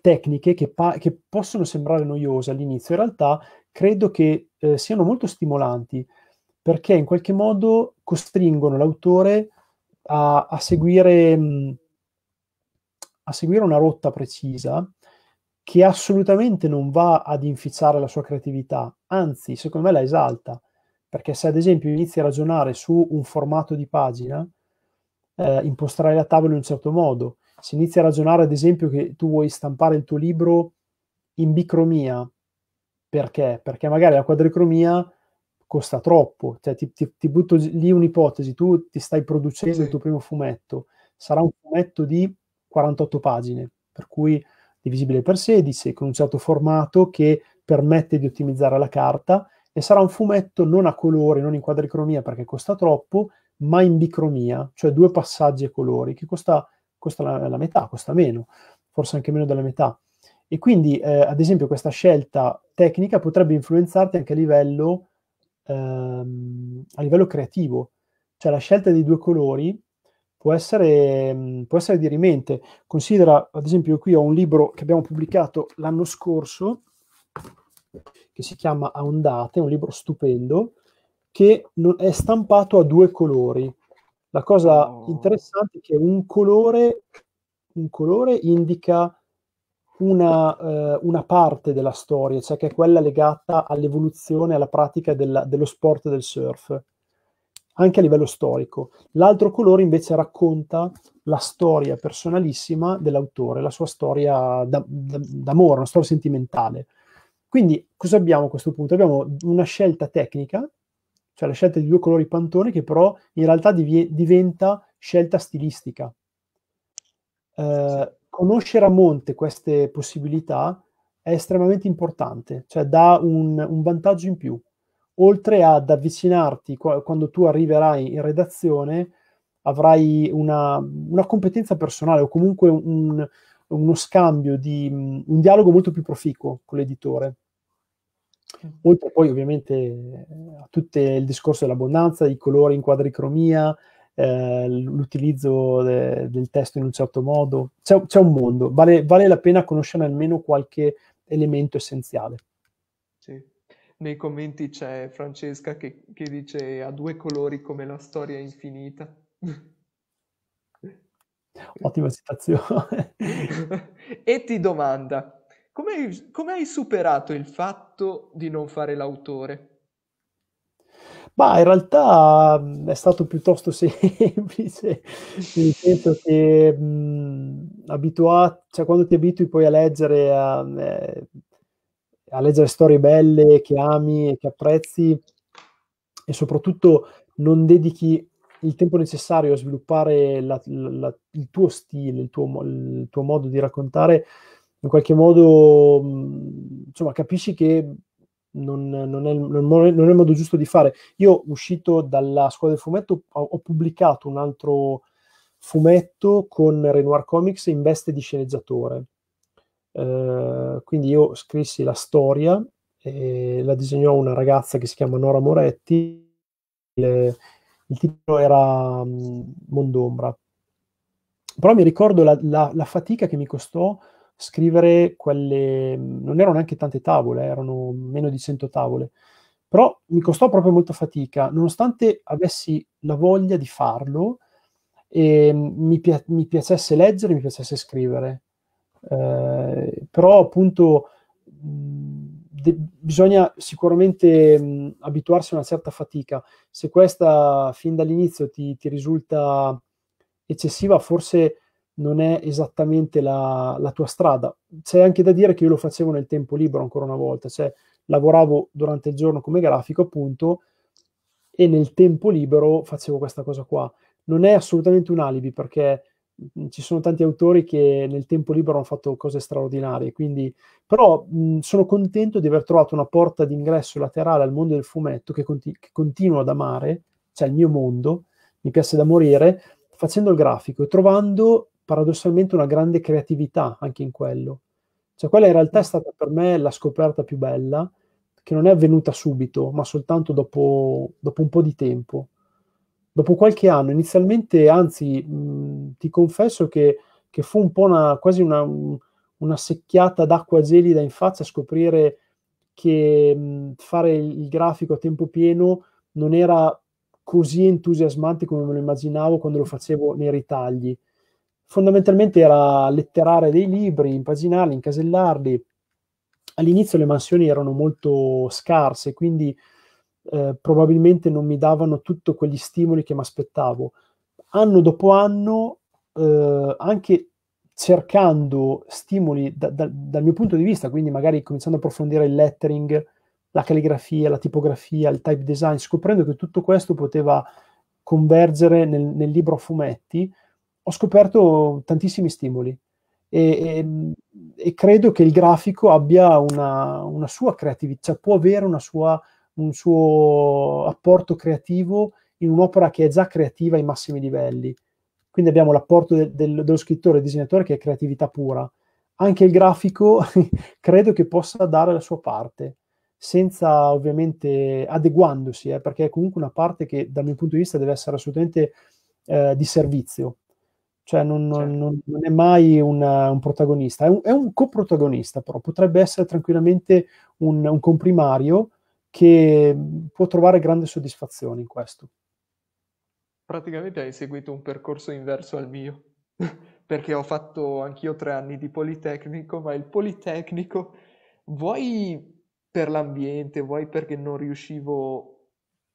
tecniche che, pa- che possono sembrare noiose all'inizio, in realtà credo che eh, siano molto stimolanti perché in qualche modo costringono l'autore a, a, seguire, mm, a seguire una rotta precisa che assolutamente non va ad inficiare la sua creatività, anzi, secondo me la esalta, perché se ad esempio inizi a ragionare su un formato di pagina, eh, impostare la tavola in un certo modo, se inizi a ragionare ad esempio che tu vuoi stampare il tuo libro in bicromia, perché? Perché magari la quadricromia costa troppo, cioè ti, ti, ti butto lì un'ipotesi, tu ti stai producendo sì. il tuo primo fumetto, sarà un fumetto di 48 pagine, per cui divisibile per 16 con un certo formato che permette di ottimizzare la carta e sarà un fumetto non a colori, non in quadricromia perché costa troppo, ma in bicromia, cioè due passaggi a colori, che costa, costa la, la, metà, costa meno, forse anche meno della metà. E quindi, eh, ad esempio, questa scelta tecnica potrebbe influenzarti anche a livello, ehm, a livello creativo, cioè la scelta dei due colori può essere, può essere dirimente. Considera, ad esempio, qui ho un libro che abbiamo pubblicato l'anno scorso, che si chiama A ondate, un libro stupendo, che è stampato a due colori. La cosa oh. interessante è che un colore, un colore indica una, eh, una, parte della storia, cioè che è quella legata all'evoluzione, alla pratica della, dello sport del surf anche a livello storico. L'altro colore invece racconta la storia personalissima dell'autore, la sua storia da, da, d'amore, una storia sentimentale. Quindi cosa abbiamo a questo punto? Abbiamo una scelta tecnica, cioè la scelta di due colori pantone, che però in realtà div- diventa scelta stilistica. Eh, conoscere a monte queste possibilità è estremamente importante, cioè dà un, un vantaggio in più oltre ad avvicinarti quando tu arriverai in redazione, avrai una, una competenza personale o comunque un, uno scambio di mm, un dialogo molto più proficuo con l'editore. Mm. Oltre poi ovviamente a tutto il discorso dell'abbondanza, i colori in quadricromia, eh, l'utilizzo de, del testo in un certo modo, c'è, c'è un mondo, vale, vale la pena conoscere almeno qualche elemento essenziale. Nei commenti c'è Francesca che, che dice a due colori come la storia infinita. Ottima citazione. e ti domanda, come, come hai superato il fatto di non fare l'autore? Ma in realtà è stato piuttosto semplice, nel senso che mh, abituato, cioè, quando ti abitui poi a leggere, a, eh, a leggere storie belle che ami e che apprezzi e soprattutto non dedichi il tempo necessario a sviluppare la, la, il tuo stile, il tuo, il tuo, modo di raccontare, in qualche modo insomma, capisci che non, non, è, non, è, il modo giusto di fare. Io, uscito dalla scuola del fumetto, ho, ho pubblicato un altro fumetto con Renoir Comics in veste di sceneggiatore eh, quindi io scrissi la storia e la disegnò una ragazza che si chiama Nora Moretti. Il, il titolo era um, Mondombra. Però mi ricordo la, la, la, fatica che mi costò scrivere quelle... Non erano neanche tante tavole, erano meno di 100 tavole. Però mi costò proprio molta fatica, nonostante avessi la voglia di farlo e ehm, mi, pi- mi piacesse leggere, mi piacesse scrivere eh, però appunto de- bisogna sicuramente mh, abituarsi a una certa fatica. Se questa fin dall'inizio ti, ti risulta eccessiva, forse non è esattamente la, la, tua strada. C'è anche da dire che io lo facevo nel tempo libero ancora una volta, cioè lavoravo durante il giorno come grafico appunto e nel tempo libero facevo questa cosa qua. Non è assolutamente un alibi perché Mm, ci sono tanti autori che nel tempo libero hanno fatto cose straordinarie, quindi però mh, mm, sono contento di aver trovato una porta d'ingresso laterale al mondo del fumetto che, conti- che continuo ad amare, cioè il mio mondo, mi piace da morire, facendo il grafico e trovando paradossalmente una grande creatività anche in quello. Cioè quella in realtà è mm. stata per me la scoperta più bella, che non è avvenuta subito, ma soltanto dopo, dopo un po' di tempo dopo qualche anno, inizialmente, anzi, mh, ti confesso che, che, fu un po' una, quasi una, una secchiata d'acqua gelida in faccia scoprire che mh, fare il grafico a tempo pieno non era così entusiasmante come me lo immaginavo quando lo facevo nei ritagli. Fondamentalmente era letterare dei libri, impaginarli, incasellarli. All'inizio le mansioni erano molto scarse, quindi eh, probabilmente non mi davano tutti quegli stimoli che mi aspettavo. Anno dopo anno, eh, anche cercando stimoli da, da, dal mio punto di vista, quindi magari cominciando a approfondire il lettering, la calligrafia, la tipografia, il type design, scoprendo che tutto questo poteva convergere nel, nel libro a fumetti, ho scoperto tantissimi stimoli. E, e, e credo che il grafico abbia una, una sua creatività, cioè può avere una sua un suo apporto creativo in un'opera che è già creativa ai massimi livelli. Quindi abbiamo l'apporto de- de- dello scrittore e disegnatore che è creatività pura. Anche il grafico credo che possa dare la sua parte, senza ovviamente adeguandosi, eh, perché è comunque una parte che dal mio punto di vista deve essere assolutamente eh, di servizio. Cioè non, certo. non, non è mai una, un protagonista, è un, è un, coprotagonista però, potrebbe essere tranquillamente un, un comprimario che mhmm, può trovare grande soddisfazione in questo. Praticamente hai seguito un percorso inverso al mio, perché ho fatto anch'io tre anni di Politecnico, ma il Politecnico, vuoi per l'ambiente, vuoi perché non riuscivo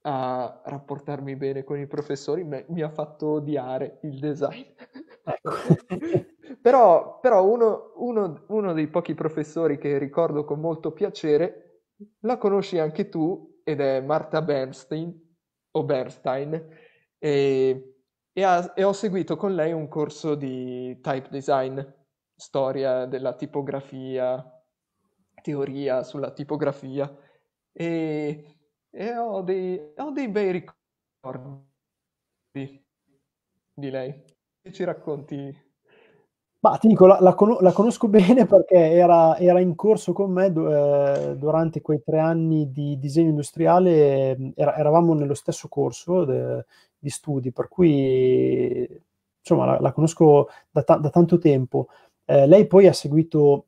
a rapportarmi bene con i professori, mi ha fatto odiare il design. Ecco. però, però uno, uno, uno dei pochi professori che ricordo con molto piacere la conosci anche tu ed è Marta Bernstein o Bernstein e, e, ha, e ho seguito con lei un corso di type design, storia della tipografia, teoria sulla tipografia e, e ho, dei, ho, dei, bei ricordi di lei. Che ci racconti ma ti dico, la, la, la conosco bene perché era, era, in corso con me do- eh, durante quei tre anni di disegno industriale, ehm, era- eravamo nello stesso corso de- di studi, per cui insomma la, la conosco da, ta- da, tanto tempo. Eh, lei poi ha seguito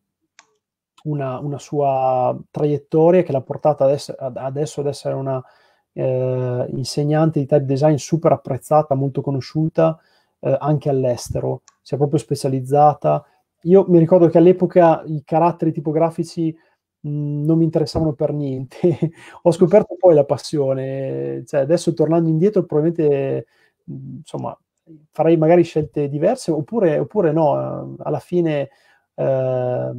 una, una, sua traiettoria che l'ha portata ad ess- ad- adesso ad essere una eh, insegnante di type design super apprezzata, molto conosciuta eh, anche all'estero, si è proprio specializzata. Io mi ricordo che all'epoca i caratteri tipografici mh, non mi interessavano per niente. Ho scoperto poi la passione, cioè, adesso tornando indietro probabilmente mh, insomma farei magari scelte diverse oppure, oppure no, eh, alla fine eh,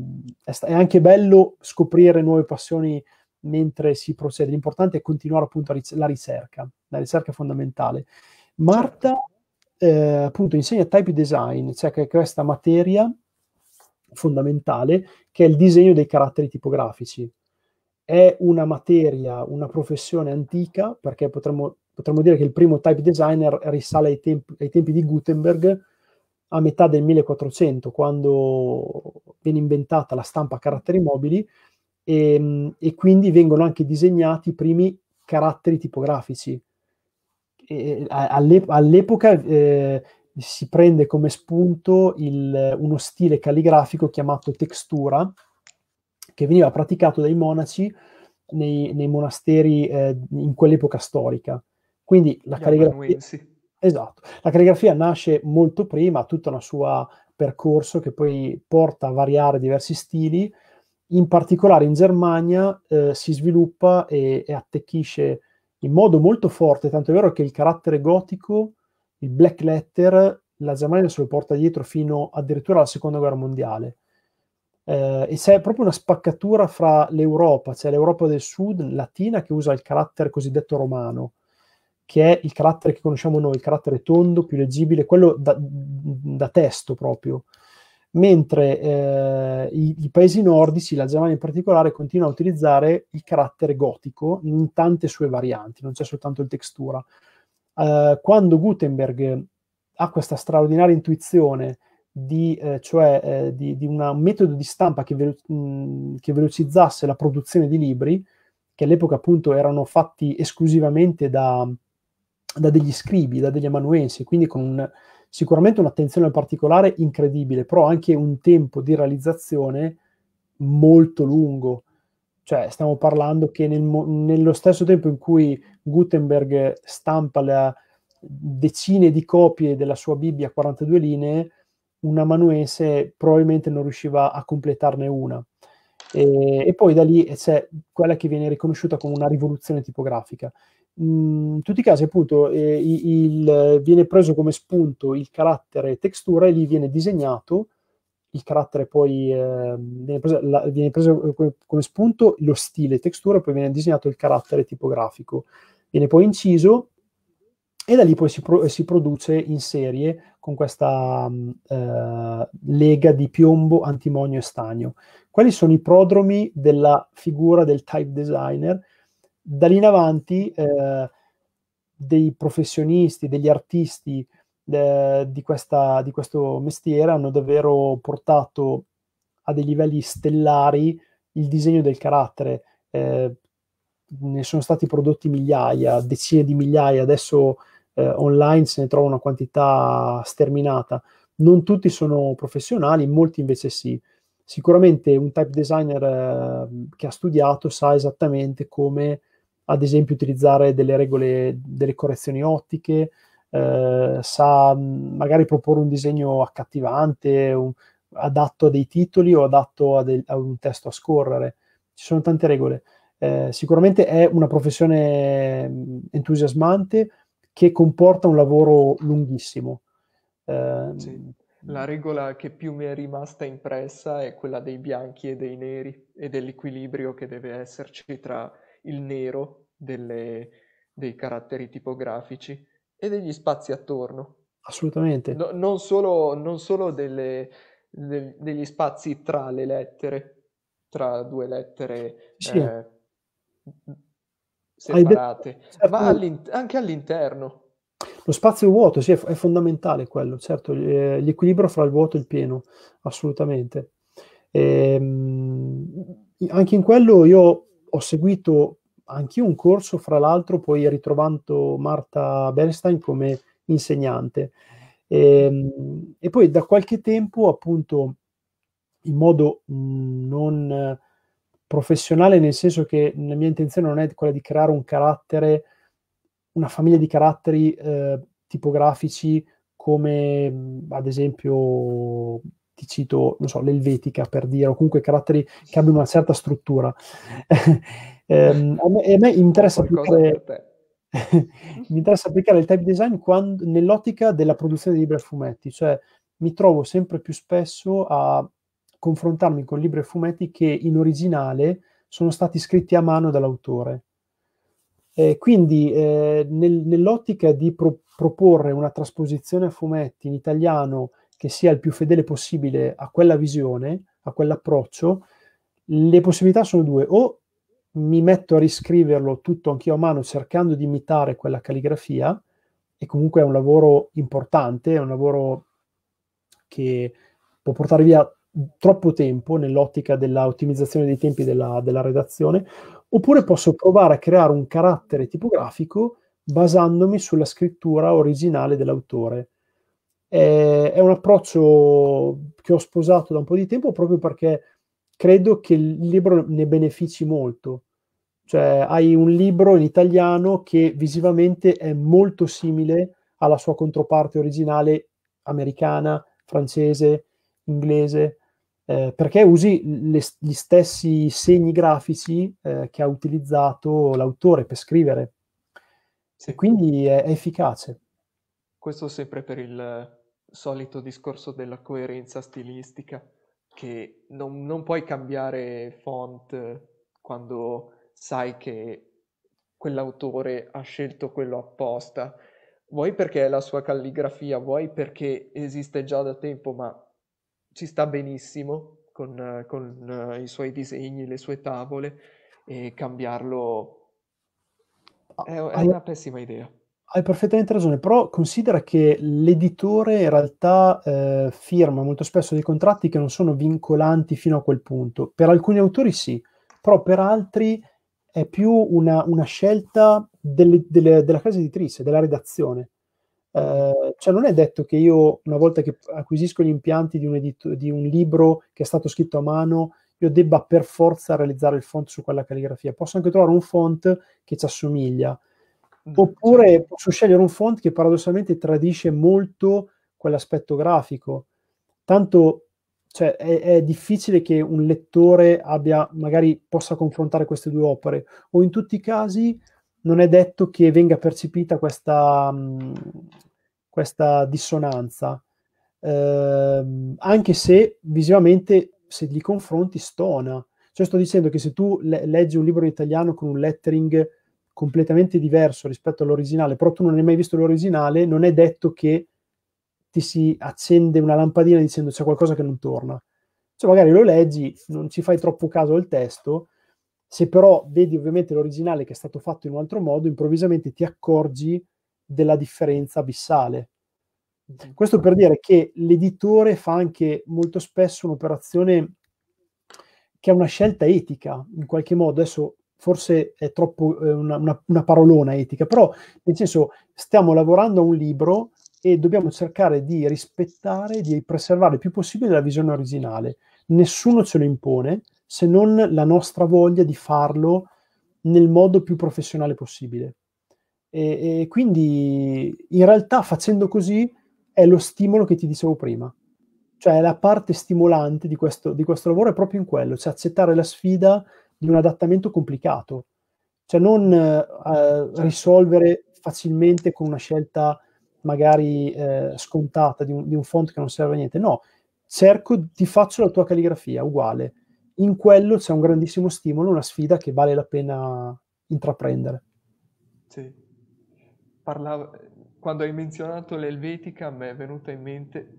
è, anche bello scoprire nuove passioni mentre si procede. L'importante è continuare appunto ric- la ricerca, la ricerca è fondamentale. Marta certo eh, appunto insegna type design, cioè che questa materia fondamentale che è il disegno dei caratteri tipografici. È una materia, una professione antica, perché potremmo, potremmo dire che il primo type designer risale ai tempi, ai tempi di Gutenberg, a metà del 1400, quando viene inventata la stampa a caratteri mobili, e, ehm, e, quindi vengono anche disegnati i primi caratteri tipografici eh, all'ep- all'epoca eh, si prende come spunto il, uno stile calligrafico chiamato textura, che veniva praticato dai monaci nei, nei monasteri eh, in quell'epoca storica. Quindi la calligrafia, esatto, la calligrafia nasce molto prima, ha tutto un suo percorso che poi porta a variare diversi stili. In particolare in Germania eh, si sviluppa e, e, attecchisce in modo molto forte, tanto è vero che il carattere gotico, il black letter, la Germania se lo porta dietro fino addirittura alla seconda guerra mondiale. Eh, e c'è proprio una spaccatura fra l'Europa, cioè l'Europa del sud latina che usa il carattere cosiddetto romano, che è il carattere che conosciamo noi, il carattere tondo, più leggibile, quello da, da testo proprio, mentre eh, i, i, paesi nordici, la Germania in particolare, continua a utilizzare il carattere gotico in tante sue varianti, non c'è soltanto il textura. Eh, quando Gutenberg ha questa straordinaria intuizione di, eh, cioè, eh, di, di una, un metodo di stampa che, velo- che, velocizzasse la produzione di libri, che all'epoca appunto erano fatti esclusivamente da, da degli scribi, da degli amanuensi, quindi con un sicuramente un'attenzione al particolare incredibile, però anche un tempo di realizzazione molto lungo. Cioè, stiamo parlando che nel, nello stesso tempo in cui Gutenberg stampa la, decine di copie della sua Bibbia a 42 linee, un amanuense probabilmente non riusciva a completarne una. E, e, poi da lì c'è quella che viene riconosciuta come una rivoluzione tipografica in tutti i casi, appunto, eh, il, viene preso come spunto il carattere textura e lì viene disegnato il carattere, poi eh, viene, preso, la, viene, preso, come spunto lo stile textura, e poi viene disegnato il carattere tipografico, viene poi inciso e da lì poi si, pro, si produce in serie con questa mm, eh, lega di piombo, antimonio e stagno. Quali sono i prodromi della figura del type designer? da lì in avanti eh, dei professionisti, degli artisti eh, di, questa, di, questo mestiere hanno davvero portato a dei livelli stellari il disegno del carattere. Eh, ne sono stati prodotti migliaia, decine di migliaia, adesso eh, online se ne trova una quantità sterminata. Non tutti sono professionali, molti invece sì sicuramente un type designer eh, che ha studiato sa esattamente come ad esempio utilizzare delle regole, delle correzioni ottiche, eh, sa mm, magari proporre un disegno accattivante, un, adatto a dei titoli o adatto a, del, a, un testo a scorrere. Ci sono tante regole. Eh, sicuramente è una professione mm, entusiasmante che comporta un lavoro lunghissimo. Eh, sì. La regola che più mi è rimasta impressa è quella dei bianchi e dei neri e dell'equilibrio che deve esserci tra il nero delle, dei caratteri tipografici e degli spazi attorno. Assolutamente. No, non solo, non solo delle, de, degli spazi tra le lettere, tra due lettere sì. eh, separate, de- certo. ma all'in- anche all'interno. Lo spazio vuoto, sì, è, fondamentale quello, certo, eh, l'equilibrio fra il vuoto e il pieno, assolutamente. E, ehm, anche in quello io ho seguito anch'io un corso, fra l'altro, poi ritrovando Marta Bernstein come insegnante. E, ehm, e poi da qualche tempo, appunto, in modo non professionale, nel senso che la mia intenzione non è quella di creare un carattere, una famiglia di caratteri eh, tipografici come ad esempio ti cito, non so, l'elvetica per dire, o comunque caratteri che abbiano una certa struttura. eh, a, me, a, me, interessa applicare, mi interessa applicare il type design quando, nell'ottica della produzione di libri e fumetti, cioè mi trovo sempre più spesso a confrontarmi con libri e fumetti che in originale sono stati scritti a mano dall'autore. Eh, quindi eh, nel, nell'ottica di pro- proporre una trasposizione a fumetti in italiano che sia il più fedele possibile a quella visione, a quell'approccio, le possibilità sono due. O mi metto a riscriverlo tutto anch'io a mano cercando di imitare quella calligrafia, e comunque è un lavoro importante, è un lavoro che può portare via troppo tempo nell'ottica dell'ottimizzazione dei tempi della, della redazione, oppure posso provare a creare un carattere tipografico basandomi sulla scrittura originale dell'autore eh, è un approccio che ho sposato da un po' di tempo proprio perché credo che il libro ne benefici molto. Cioè, hai un libro in italiano che visivamente è molto simile alla sua controparte originale americana, francese, inglese, eh, perché usi le, gli stessi segni grafici eh, che ha utilizzato l'autore per scrivere. Sì. E quindi è, è efficace. Questo sempre per il, solito discorso della coerenza stilistica, che non, non puoi cambiare font quando sai che quell'autore ha scelto quello apposta, vuoi perché è la sua calligrafia, vuoi perché esiste già da tempo, ma ci sta benissimo con, con eh, i suoi disegni, le sue tavole, e cambiarlo è, è una pessima idea. Hai perfettamente ragione, però considera che l'editore in realtà eh, firma molto spesso dei contratti che non sono vincolanti fino a quel punto. Per alcuni autori sì, però per altri è più una, una scelta delle, delle, della casa editrice, della redazione. Eh, cioè non è detto che io una volta che acquisisco gli impianti di un, edito- di un libro che è stato scritto a mano io debba per forza realizzare il font su quella calligrafia. Posso anche trovare un font che ci assomiglia, Mm. Oppure posso scegliere un font che paradossalmente tradisce molto quell'aspetto grafico. Tanto cioè, è, è, difficile che un lettore abbia, magari possa confrontare queste due opere, o in tutti i casi non è detto che venga percepita questa, mm, questa dissonanza, eh, anche se visivamente se li confronti stona. Cioè sto dicendo che se tu le- leggi un libro in italiano con un lettering completamente diverso rispetto all'originale, però tu non hai mai visto l'originale, non è detto che ti si accende una lampadina dicendo c'è qualcosa che non torna. Cioè magari lo leggi, non ci fai troppo caso al testo, se però vedi ovviamente l'originale che è stato fatto in un altro modo, improvvisamente ti accorgi della differenza abissale. Mm-hmm. Questo per dire che l'editore fa anche molto spesso un'operazione che è una scelta etica, in qualche modo. Adesso forse è troppo eh, una, una, una, parolona etica, però nel senso stiamo lavorando a un libro e dobbiamo cercare di rispettare, di preservare il più possibile la visione originale. Nessuno ce lo impone se non la nostra voglia di farlo nel modo più professionale possibile. E, e quindi in realtà facendo così è lo stimolo che ti dicevo prima. Cioè la parte stimolante di questo, di questo lavoro è proprio in quello, cioè accettare la sfida, di un adattamento complicato, cioè non eh, certo. risolvere facilmente con una scelta magari eh, scontata di un, di un, font che non serve a niente, no, cerco, ti faccio la tua calligrafia uguale, in quello c'è un grandissimo stimolo, una sfida che vale la pena intraprendere. Sì, Parlavo, quando hai menzionato l'Elvetica mi è venuta in mente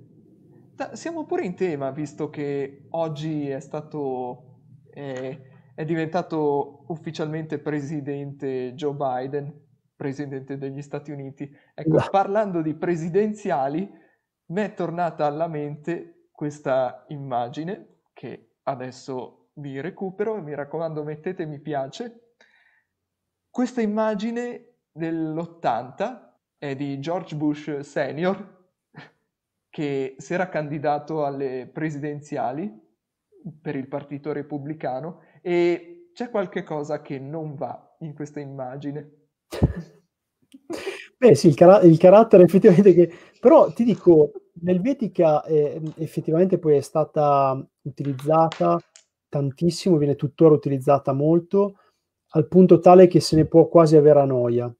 siamo pure in tema, visto che oggi è stato eh, è diventato ufficialmente presidente Joe Biden, presidente degli Stati Uniti. Ecco, esatto. parlando di presidenziali, mi è tornata alla mente questa immagine che adesso vi recupero mi raccomando mettete mi piace. Questa immagine dell'80 è di George Bush Senior che si era candidato alle presidenziali per il Partito Repubblicano e c'è qualche cosa che non va in questa immagine. Beh sì, il, car- il carattere effettivamente che... Però ti dico, l'elvetica è, ehm, effettivamente poi è stata utilizzata tantissimo, viene tuttora utilizzata molto, al punto tale che se ne può quasi avere a noia.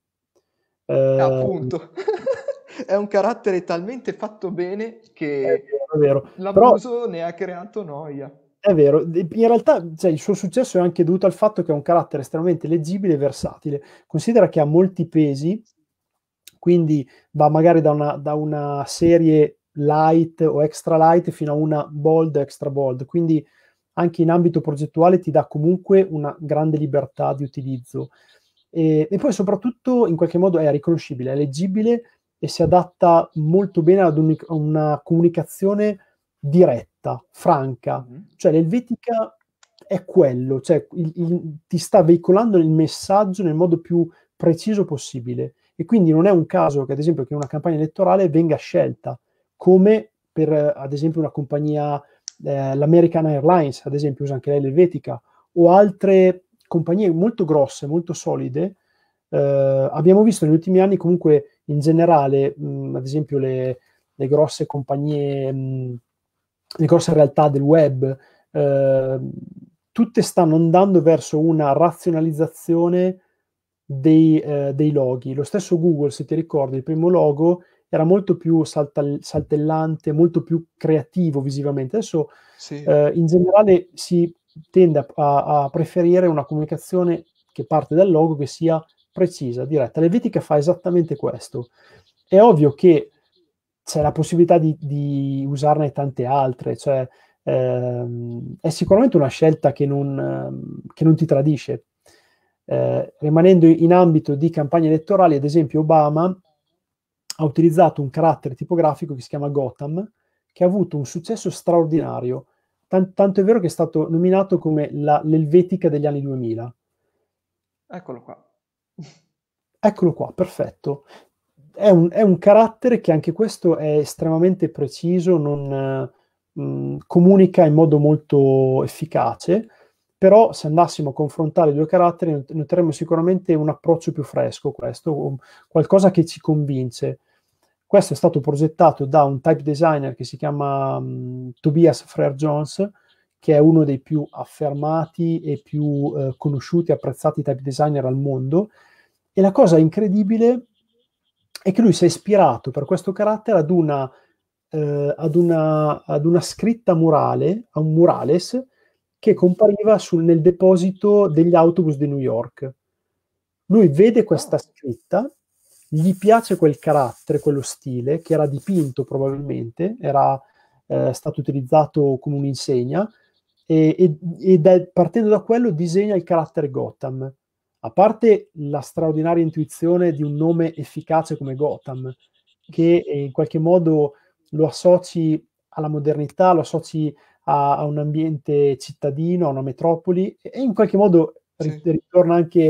Eh, Appunto. è un carattere talmente fatto bene che è vero, è vero. l'abuso Però, ne ha creato noia. È vero, in realtà cioè, il suo successo è anche dovuto al fatto che ha un carattere estremamente leggibile e versatile. Considera che ha molti pesi, quindi va magari da una, da una serie light o extra light fino a una bold extra bold, quindi anche in ambito progettuale ti dà comunque una grande libertà di utilizzo. E, e, poi soprattutto in qualche modo è riconoscibile, è leggibile e si adatta molto bene ad un, una comunicazione diretta netta, franca. Mm-hmm. Cioè l'Elvetica è quello, cioè il, il, ti sta veicolando il messaggio nel modo più preciso possibile. E quindi non è un caso che, ad esempio, che una campagna elettorale venga scelta come per, ad esempio, una compagnia, eh, l'American Airlines, ad esempio, usa anche l'Elvetica, o altre compagnie molto grosse, molto solide. Eh, abbiamo visto negli ultimi anni comunque in generale, mh, mm, ad esempio, le, le grosse compagnie mh, mm, le ricorsa realtà del web, eh, tutte stanno andando verso una razionalizzazione dei, eh, dei, loghi. Lo stesso Google, se ti ricordi, il primo logo era molto più saltal- saltellante, molto più creativo visivamente. Adesso sì. eh, in generale si tende a, a, preferire una comunicazione che parte dal logo che sia precisa, diretta. L'Evitica fa esattamente questo. È ovvio che c'è la possibilità di, di usarne tante altre, cioè ehm, è sicuramente una scelta che non, ehm, che non ti tradisce. Eh, rimanendo in ambito di campagne elettorali, ad esempio Obama ha utilizzato un carattere tipografico che si chiama Gotham, che ha avuto un successo straordinario, Tant- tanto è vero che è stato nominato come la, l'Elvetica degli anni 2000. Eccolo qua. Eccolo qua, perfetto è un, è un, carattere che anche questo è estremamente preciso, non mh, eh, mm, comunica in modo molto efficace, però se andassimo a confrontare i due caratteri noteremmo sicuramente un approccio più fresco questo, qualcosa che ci convince. Questo è stato progettato da un type designer che si chiama mh, mm, Tobias Frere Jones, che è uno dei più affermati e più eh, conosciuti e apprezzati type designer al mondo. E la cosa incredibile è che lui si è ispirato per questo carattere ad una, eh, ad una, ad una scritta murale, a un murales, che compariva sul, nel deposito degli autobus di New York. Lui vede questa scritta, gli piace quel carattere, quello stile, che era dipinto probabilmente, era eh, stato utilizzato come un'insegna, e, e, e da, partendo da quello disegna il carattere Gotham a parte la straordinaria intuizione di un nome efficace come Gotham, che in qualche modo lo associ alla modernità, lo associ a, a un ambiente cittadino, a una metropoli, e in qualche modo sì. ritorna anche,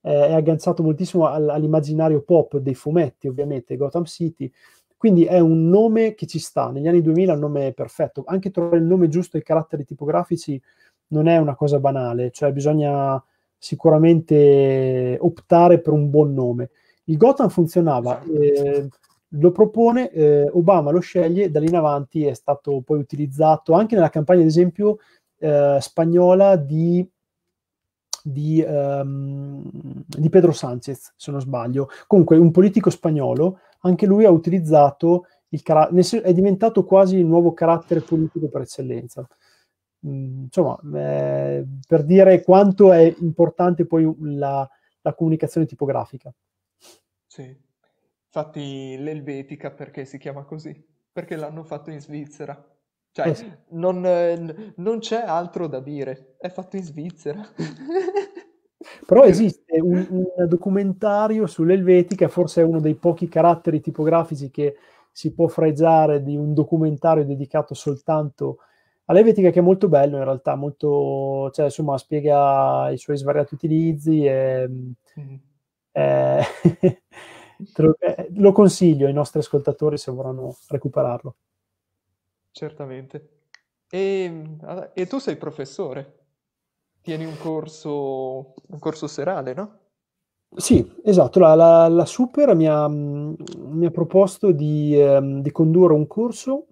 eh, è agganciato moltissimo all'immaginario pop dei fumetti, ovviamente, Gotham City. Quindi è un nome che ci sta. Negli anni 2000 il nome è perfetto. Anche trovare il nome giusto e i caratteri tipografici non è una cosa banale, cioè bisogna sicuramente optare per un buon nome. Il Gotham funzionava, eh, lo propone, eh, Obama lo sceglie, da lì in avanti è stato poi utilizzato anche nella campagna, ad esempio, eh, spagnola di, di, um, di, Pedro Sanchez, se non sbaglio. Comunque, un politico spagnolo, anche lui ha utilizzato il carattere, è diventato quasi il nuovo carattere politico per eccellenza. Mm, insomma, eh, per dire quanto è importante poi la, la comunicazione tipografica. Sì, infatti l'elvetica perché si chiama così? Perché l'hanno fatto in Svizzera. Cioè, eh sì. non, eh, non, c'è altro da dire, è fatto in Svizzera. Però esiste un, un documentario sull'Elvetica, forse è uno dei pochi caratteri tipografici che si può fregiare di un documentario dedicato soltanto a All'Evetica che è molto bello in realtà, molto, cioè, insomma, spiega i suoi svariati utilizzi e, mm. eh, lo, eh, lo consiglio ai nostri ascoltatori se vorranno recuperarlo. Certamente. E, ah, e, tu sei professore, tieni un corso, un corso serale, no? Sì, esatto, la, la, la Super mi ha, mm, mi ha proposto di, ehm, di condurre un corso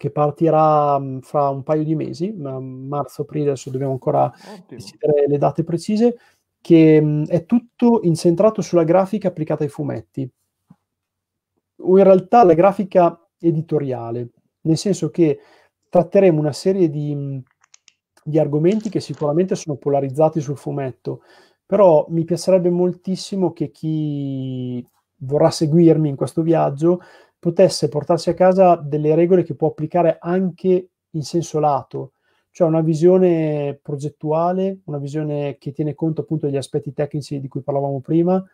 che partirà mm, fra un paio di mesi, marzo-aprile, adesso dobbiamo ancora decidere le date precise, che mm, è tutto incentrato sulla grafica applicata ai fumetti, o in realtà la grafica editoriale, nel senso che tratteremo una serie di, mm, di argomenti che sicuramente sono polarizzati sul fumetto, però mi piacerebbe moltissimo che chi vorrà seguirmi in questo viaggio potesse portarsi a casa delle regole che può applicare anche in senso lato, cioè una visione progettuale, una visione che tiene conto appunto degli aspetti tecnici di cui parlavamo prima,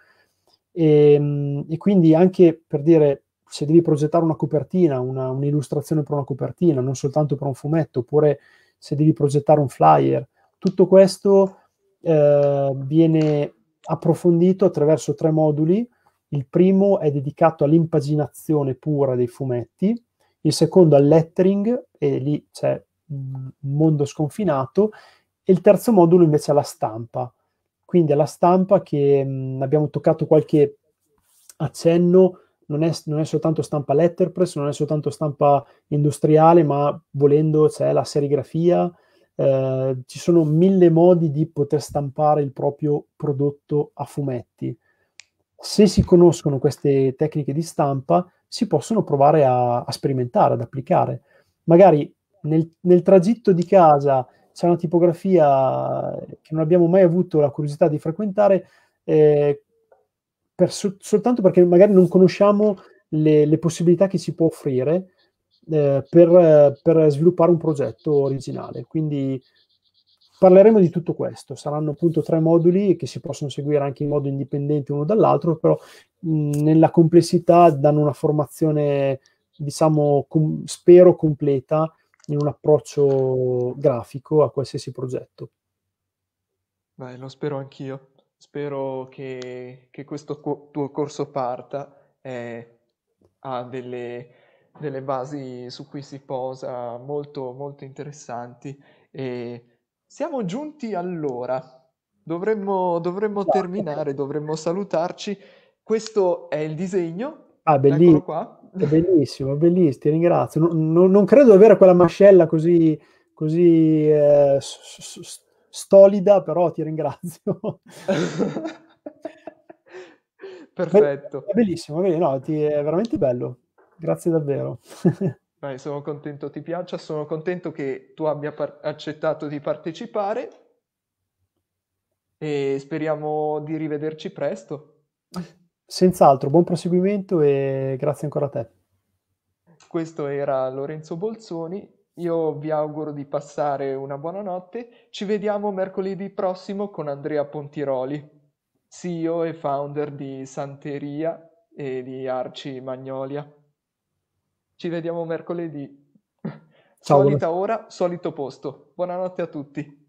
e, ehm, e quindi anche per dire se devi progettare una copertina, una, un'illustrazione per una copertina, non soltanto per un fumetto, oppure se devi progettare un flyer, tutto questo eh, viene approfondito attraverso tre moduli il primo è dedicato all'impaginazione pura dei fumetti, il secondo al lettering, e lì c'è mm, un mondo sconfinato, e il terzo modulo invece alla stampa. Quindi alla stampa che mh, mm, abbiamo toccato qualche accenno, non è, non è, soltanto stampa letterpress, non è soltanto stampa industriale, ma volendo c'è la serigrafia, eh, ci sono mille modi di poter stampare il proprio prodotto a fumetti se si conoscono queste tecniche di stampa, si possono provare a, a sperimentare, ad applicare. Magari nel, nel, tragitto di casa c'è una tipografia che non abbiamo mai avuto la curiosità di frequentare, eh, per, soltanto perché magari non conosciamo le, le possibilità che ci può offrire eh, per, per, sviluppare un progetto originale. Quindi Parleremo di tutto questo, saranno appunto tre moduli che si possono seguire anche in modo indipendente uno dall'altro, però mh, nella complessità danno una formazione, diciamo, com- spero completa in un approccio grafico a qualsiasi progetto. Beh, lo spero anch'io, spero che, che questo co- tuo corso parta eh, ha delle, delle, basi su cui si posa molto, molto interessanti e siamo giunti all'ora. Dovremmo, dovremmo esatto. terminare, dovremmo salutarci. Questo è il disegno. Ah, bellissimo. Qua. È bellissimo, bellissimo, ti ringrazio. Non, non, non, credo di avere quella mascella così, così eh, stolida, però ti ringrazio. Perfetto. È bellissimo, è, bellissimo, no, ti, è veramente bello. Grazie davvero. Vai, sono contento ti piaccia, sono contento che tu abbia par- accettato di partecipare e speriamo di rivederci presto. Senz'altro, buon proseguimento e grazie ancora a te. Questo era Lorenzo Bolzoni, io vi auguro di passare una buona notte, ci vediamo mercoledì prossimo con Andrea Pontiroli, CEO e founder di Santeria e di Arci Magnolia. Ci vediamo mercoledì. Ciao, solita buona... ora, solito posto. Buonanotte a tutti.